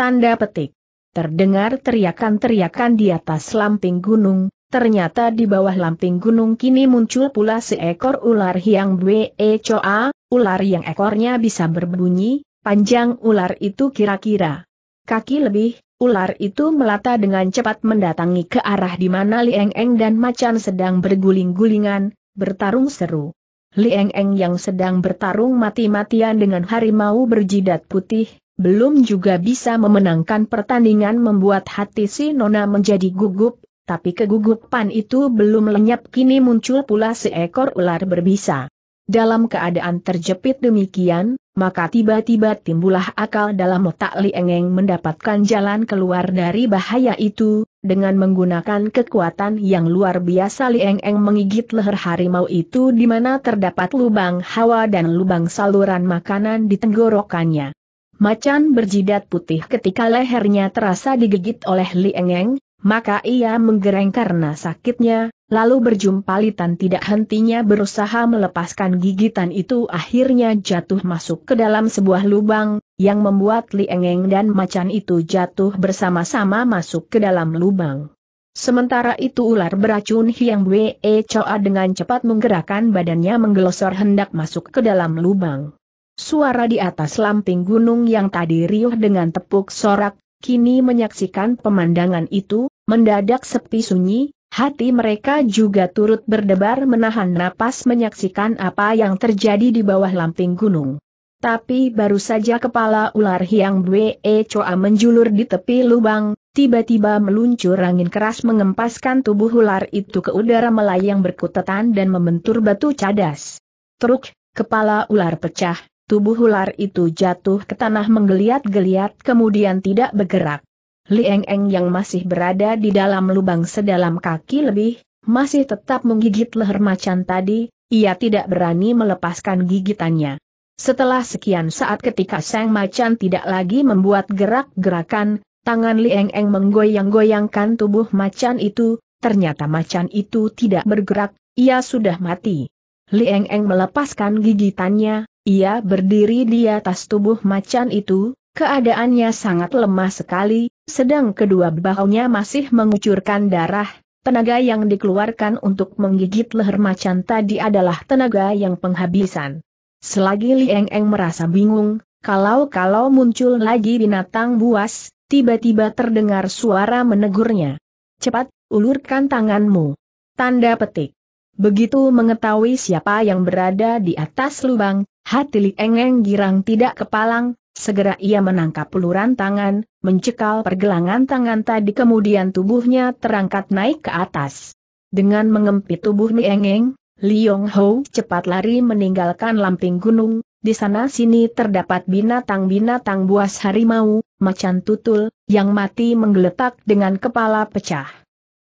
[SPEAKER 1] Tanda petik. Terdengar teriakan-teriakan di atas lamping gunung, ternyata di bawah lamping gunung kini muncul pula seekor ular hiang bwe coa, ular yang ekornya bisa berbunyi, panjang ular itu kira-kira kaki lebih, Ular itu melata dengan cepat mendatangi ke arah di mana Lieng Eng dan macan sedang berguling-gulingan, bertarung seru. Lieng Eng yang sedang bertarung mati-matian dengan harimau berjidat putih, belum juga bisa memenangkan pertandingan membuat hati si Nona menjadi gugup, tapi kegugupan itu belum lenyap kini muncul pula seekor ular berbisa. Dalam keadaan terjepit demikian, maka tiba-tiba timbullah akal dalam otak Li Engeng mendapatkan jalan keluar dari bahaya itu, dengan menggunakan kekuatan yang luar biasa Li Engeng menggigit leher harimau itu di mana terdapat lubang hawa dan lubang saluran makanan di tenggorokannya. Macan berjidat putih ketika lehernya terasa digigit oleh Li Engeng, maka ia menggereng karena sakitnya, Lalu berjumpa Litan tidak hentinya berusaha melepaskan gigitan itu akhirnya jatuh masuk ke dalam sebuah lubang, yang membuat Liengeng dan macan itu jatuh bersama-sama masuk ke dalam lubang. Sementara itu ular beracun Hiang Wee Choa dengan cepat menggerakkan badannya menggelosor hendak masuk ke dalam lubang. Suara di atas lamping gunung yang tadi riuh dengan tepuk sorak, kini menyaksikan pemandangan itu, mendadak sepi sunyi, Hati mereka juga turut berdebar menahan napas menyaksikan apa yang terjadi di bawah lamping gunung. Tapi baru saja kepala ular Hiang Bwe e Choa menjulur di tepi lubang, tiba-tiba meluncur angin keras mengempaskan tubuh ular itu ke udara melayang berkutatan dan membentur batu cadas. Truk, kepala ular pecah, tubuh ular itu jatuh ke tanah menggeliat-geliat kemudian tidak bergerak. Lieng Eng yang masih berada di dalam lubang sedalam kaki lebih, masih tetap menggigit leher macan tadi, ia tidak berani melepaskan gigitannya. Setelah sekian saat ketika sang macan tidak lagi membuat gerak-gerakan, tangan Lieng Eng menggoyang-goyangkan tubuh macan itu, ternyata macan itu tidak bergerak, ia sudah mati. Lieng Eng melepaskan gigitannya, ia berdiri di atas tubuh macan itu, keadaannya sangat lemah sekali, sedang kedua bahunya masih mengucurkan darah, tenaga yang dikeluarkan untuk menggigit leher macan tadi adalah tenaga yang penghabisan. Selagi Lieng Eng merasa bingung, kalau-kalau muncul lagi binatang buas, tiba-tiba terdengar suara menegurnya. Cepat, ulurkan tanganmu. Tanda petik. Begitu mengetahui siapa yang berada di atas lubang, hati Li Lieng Eng girang tidak kepalang, Segera ia menangkap peluran tangan, mencekal pergelangan tangan tadi kemudian tubuhnya terangkat naik ke atas. Dengan mengempit tubuh Niengeng, Liong Ho cepat lari meninggalkan lamping gunung, di sana sini terdapat binatang-binatang buas harimau, macan tutul, yang mati menggeletak dengan kepala pecah.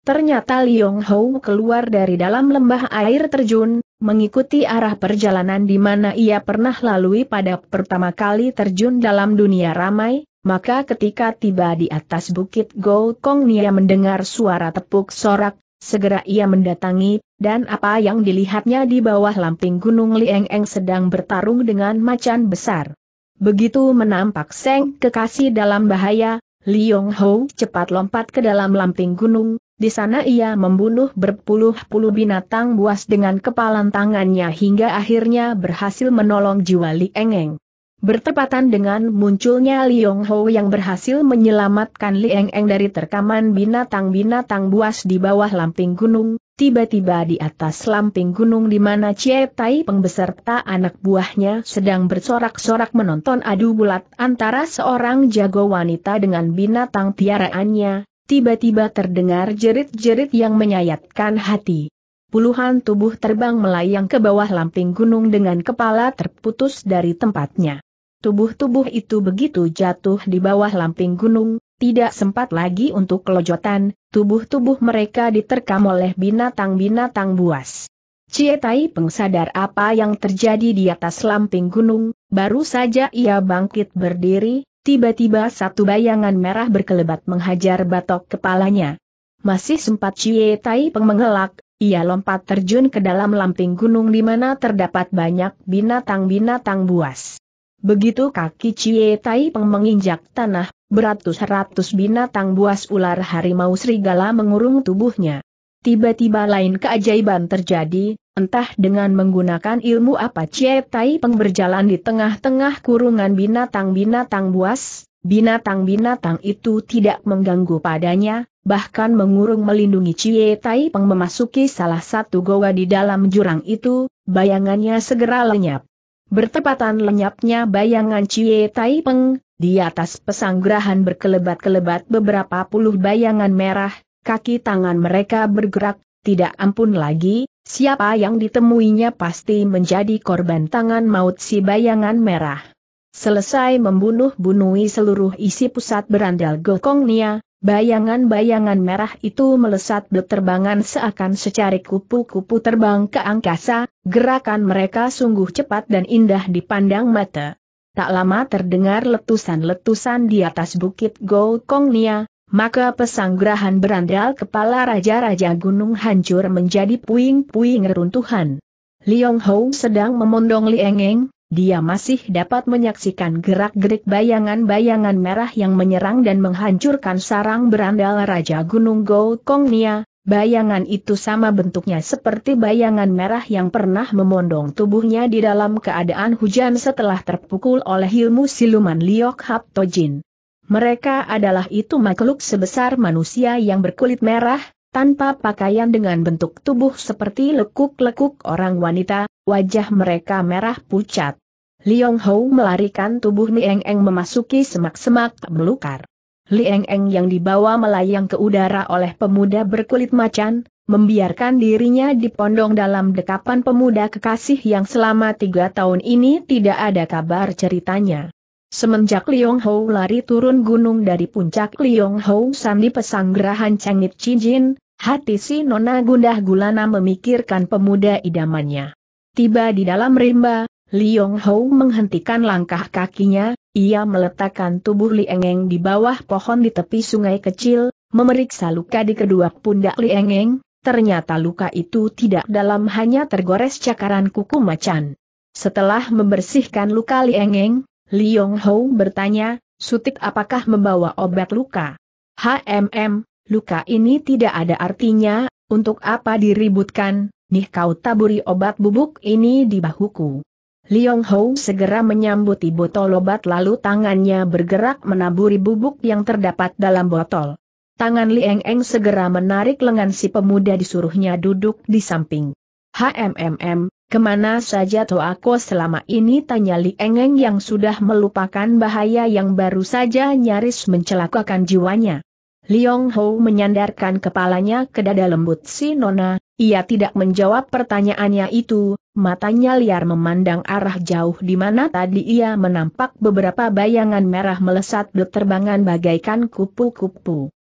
[SPEAKER 1] Ternyata Liong Ho keluar dari dalam lembah air terjun, mengikuti arah perjalanan di mana ia pernah lalui pada pertama kali terjun dalam dunia ramai, maka ketika tiba di atas bukit Kong, Nia mendengar suara tepuk sorak, segera ia mendatangi, dan apa yang dilihatnya di bawah lamping gunung Lieng Eng sedang bertarung dengan macan besar. Begitu menampak Seng kekasih dalam bahaya, Liong Ho cepat lompat ke dalam lamping gunung, di sana ia membunuh berpuluh-puluh binatang buas dengan kepalan tangannya hingga akhirnya berhasil menolong jiwa Li Engeng. Bertepatan dengan munculnya Liong Ho yang berhasil menyelamatkan Li Eng Eng dari terkaman binatang-binatang buas di bawah lamping gunung, tiba-tiba di atas lamping gunung di mana Cie Tai Peng beserta anak buahnya sedang bersorak-sorak menonton adu bulat antara seorang jago wanita dengan binatang piaraannya, tiba-tiba terdengar jerit-jerit yang menyayatkan hati. Puluhan tubuh terbang melayang ke bawah lamping gunung dengan kepala terputus dari tempatnya. Tubuh-tubuh itu begitu jatuh di bawah lamping gunung, tidak sempat lagi untuk kelojotan, tubuh-tubuh mereka diterkam oleh binatang-binatang buas. Cietai pengsadar apa yang terjadi di atas lamping gunung, baru saja ia bangkit berdiri, Tiba-tiba satu bayangan merah berkelebat menghajar batok kepalanya. Masih sempat Cie Tai Peng mengelak, ia lompat terjun ke dalam lamping gunung di mana terdapat banyak binatang-binatang buas. Begitu kaki Cie Tai Peng menginjak tanah, beratus-ratus binatang buas ular harimau serigala mengurung tubuhnya. Tiba-tiba lain keajaiban terjadi, Entah dengan menggunakan ilmu apa Cie Tai Peng berjalan di tengah-tengah kurungan binatang-binatang buas, binatang-binatang itu tidak mengganggu padanya, bahkan mengurung melindungi Cie Tai Peng memasuki salah satu goa di dalam jurang itu, bayangannya segera lenyap. Bertepatan lenyapnya bayangan Cie Tai Peng, di atas pesanggrahan berkelebat-kelebat beberapa puluh bayangan merah, kaki tangan mereka bergerak, tidak ampun lagi, Siapa yang ditemuinya pasti menjadi korban tangan maut si bayangan merah. Selesai membunuh bunuhi seluruh isi pusat berandal Gokongnia, bayangan-bayangan merah itu melesat berterbangan seakan secari kupu-kupu terbang ke angkasa, gerakan mereka sungguh cepat dan indah dipandang mata. Tak lama terdengar letusan-letusan di atas bukit Gokongnia, maka pesanggrahan berandal kepala raja-raja gunung hancur menjadi puing-puing reruntuhan. Liong Hou sedang memondong Liengeng, dia masih dapat menyaksikan gerak-gerik bayangan-bayangan merah yang menyerang dan menghancurkan sarang berandal Raja Gunung Go Kongnia, bayangan itu sama bentuknya seperti bayangan merah yang pernah memondong tubuhnya di dalam keadaan hujan setelah terpukul oleh ilmu siluman Liok Hap Tojin. Mereka adalah itu makhluk sebesar manusia yang berkulit merah, tanpa pakaian dengan bentuk tubuh seperti lekuk-lekuk orang wanita, wajah mereka merah pucat. Liong Hou melarikan tubuh Nieng Eng memasuki semak-semak belukar. Lieng Eng yang dibawa melayang ke udara oleh pemuda berkulit macan, membiarkan dirinya dipondong dalam dekapan pemuda kekasih yang selama tiga tahun ini tidak ada kabar ceritanya. Semenjak Liong Hou lari turun gunung dari puncak Liong Hou Sandi pesanggerahan Cengit Cijin, hati si Nona Gundah Gulana memikirkan pemuda idamannya. Tiba di dalam rimba, Liong Hou menghentikan langkah kakinya, ia meletakkan tubuh Liengeng di bawah pohon di tepi sungai kecil, memeriksa luka di kedua pundak Liengeng, ternyata luka itu tidak dalam hanya tergores cakaran kuku macan. Setelah membersihkan luka Liengeng, Liong Hou bertanya, Sutik apakah membawa obat luka? HMM, luka ini tidak ada artinya, untuk apa diributkan, nih kau taburi obat bubuk ini di bahuku. Liong Hou segera menyambuti botol obat lalu tangannya bergerak menaburi bubuk yang terdapat dalam botol. Tangan Lieng Eng segera menarik lengan si pemuda disuruhnya duduk di samping. HMM, Kemana saja aku selama ini tanya Li Engeng yang sudah melupakan bahaya yang baru saja nyaris mencelakakan jiwanya. Liong Ho menyandarkan kepalanya ke dada lembut si Nona, ia tidak menjawab pertanyaannya itu, matanya liar memandang arah jauh di mana tadi ia menampak beberapa bayangan merah melesat berterbangan bagaikan kupu-kupu.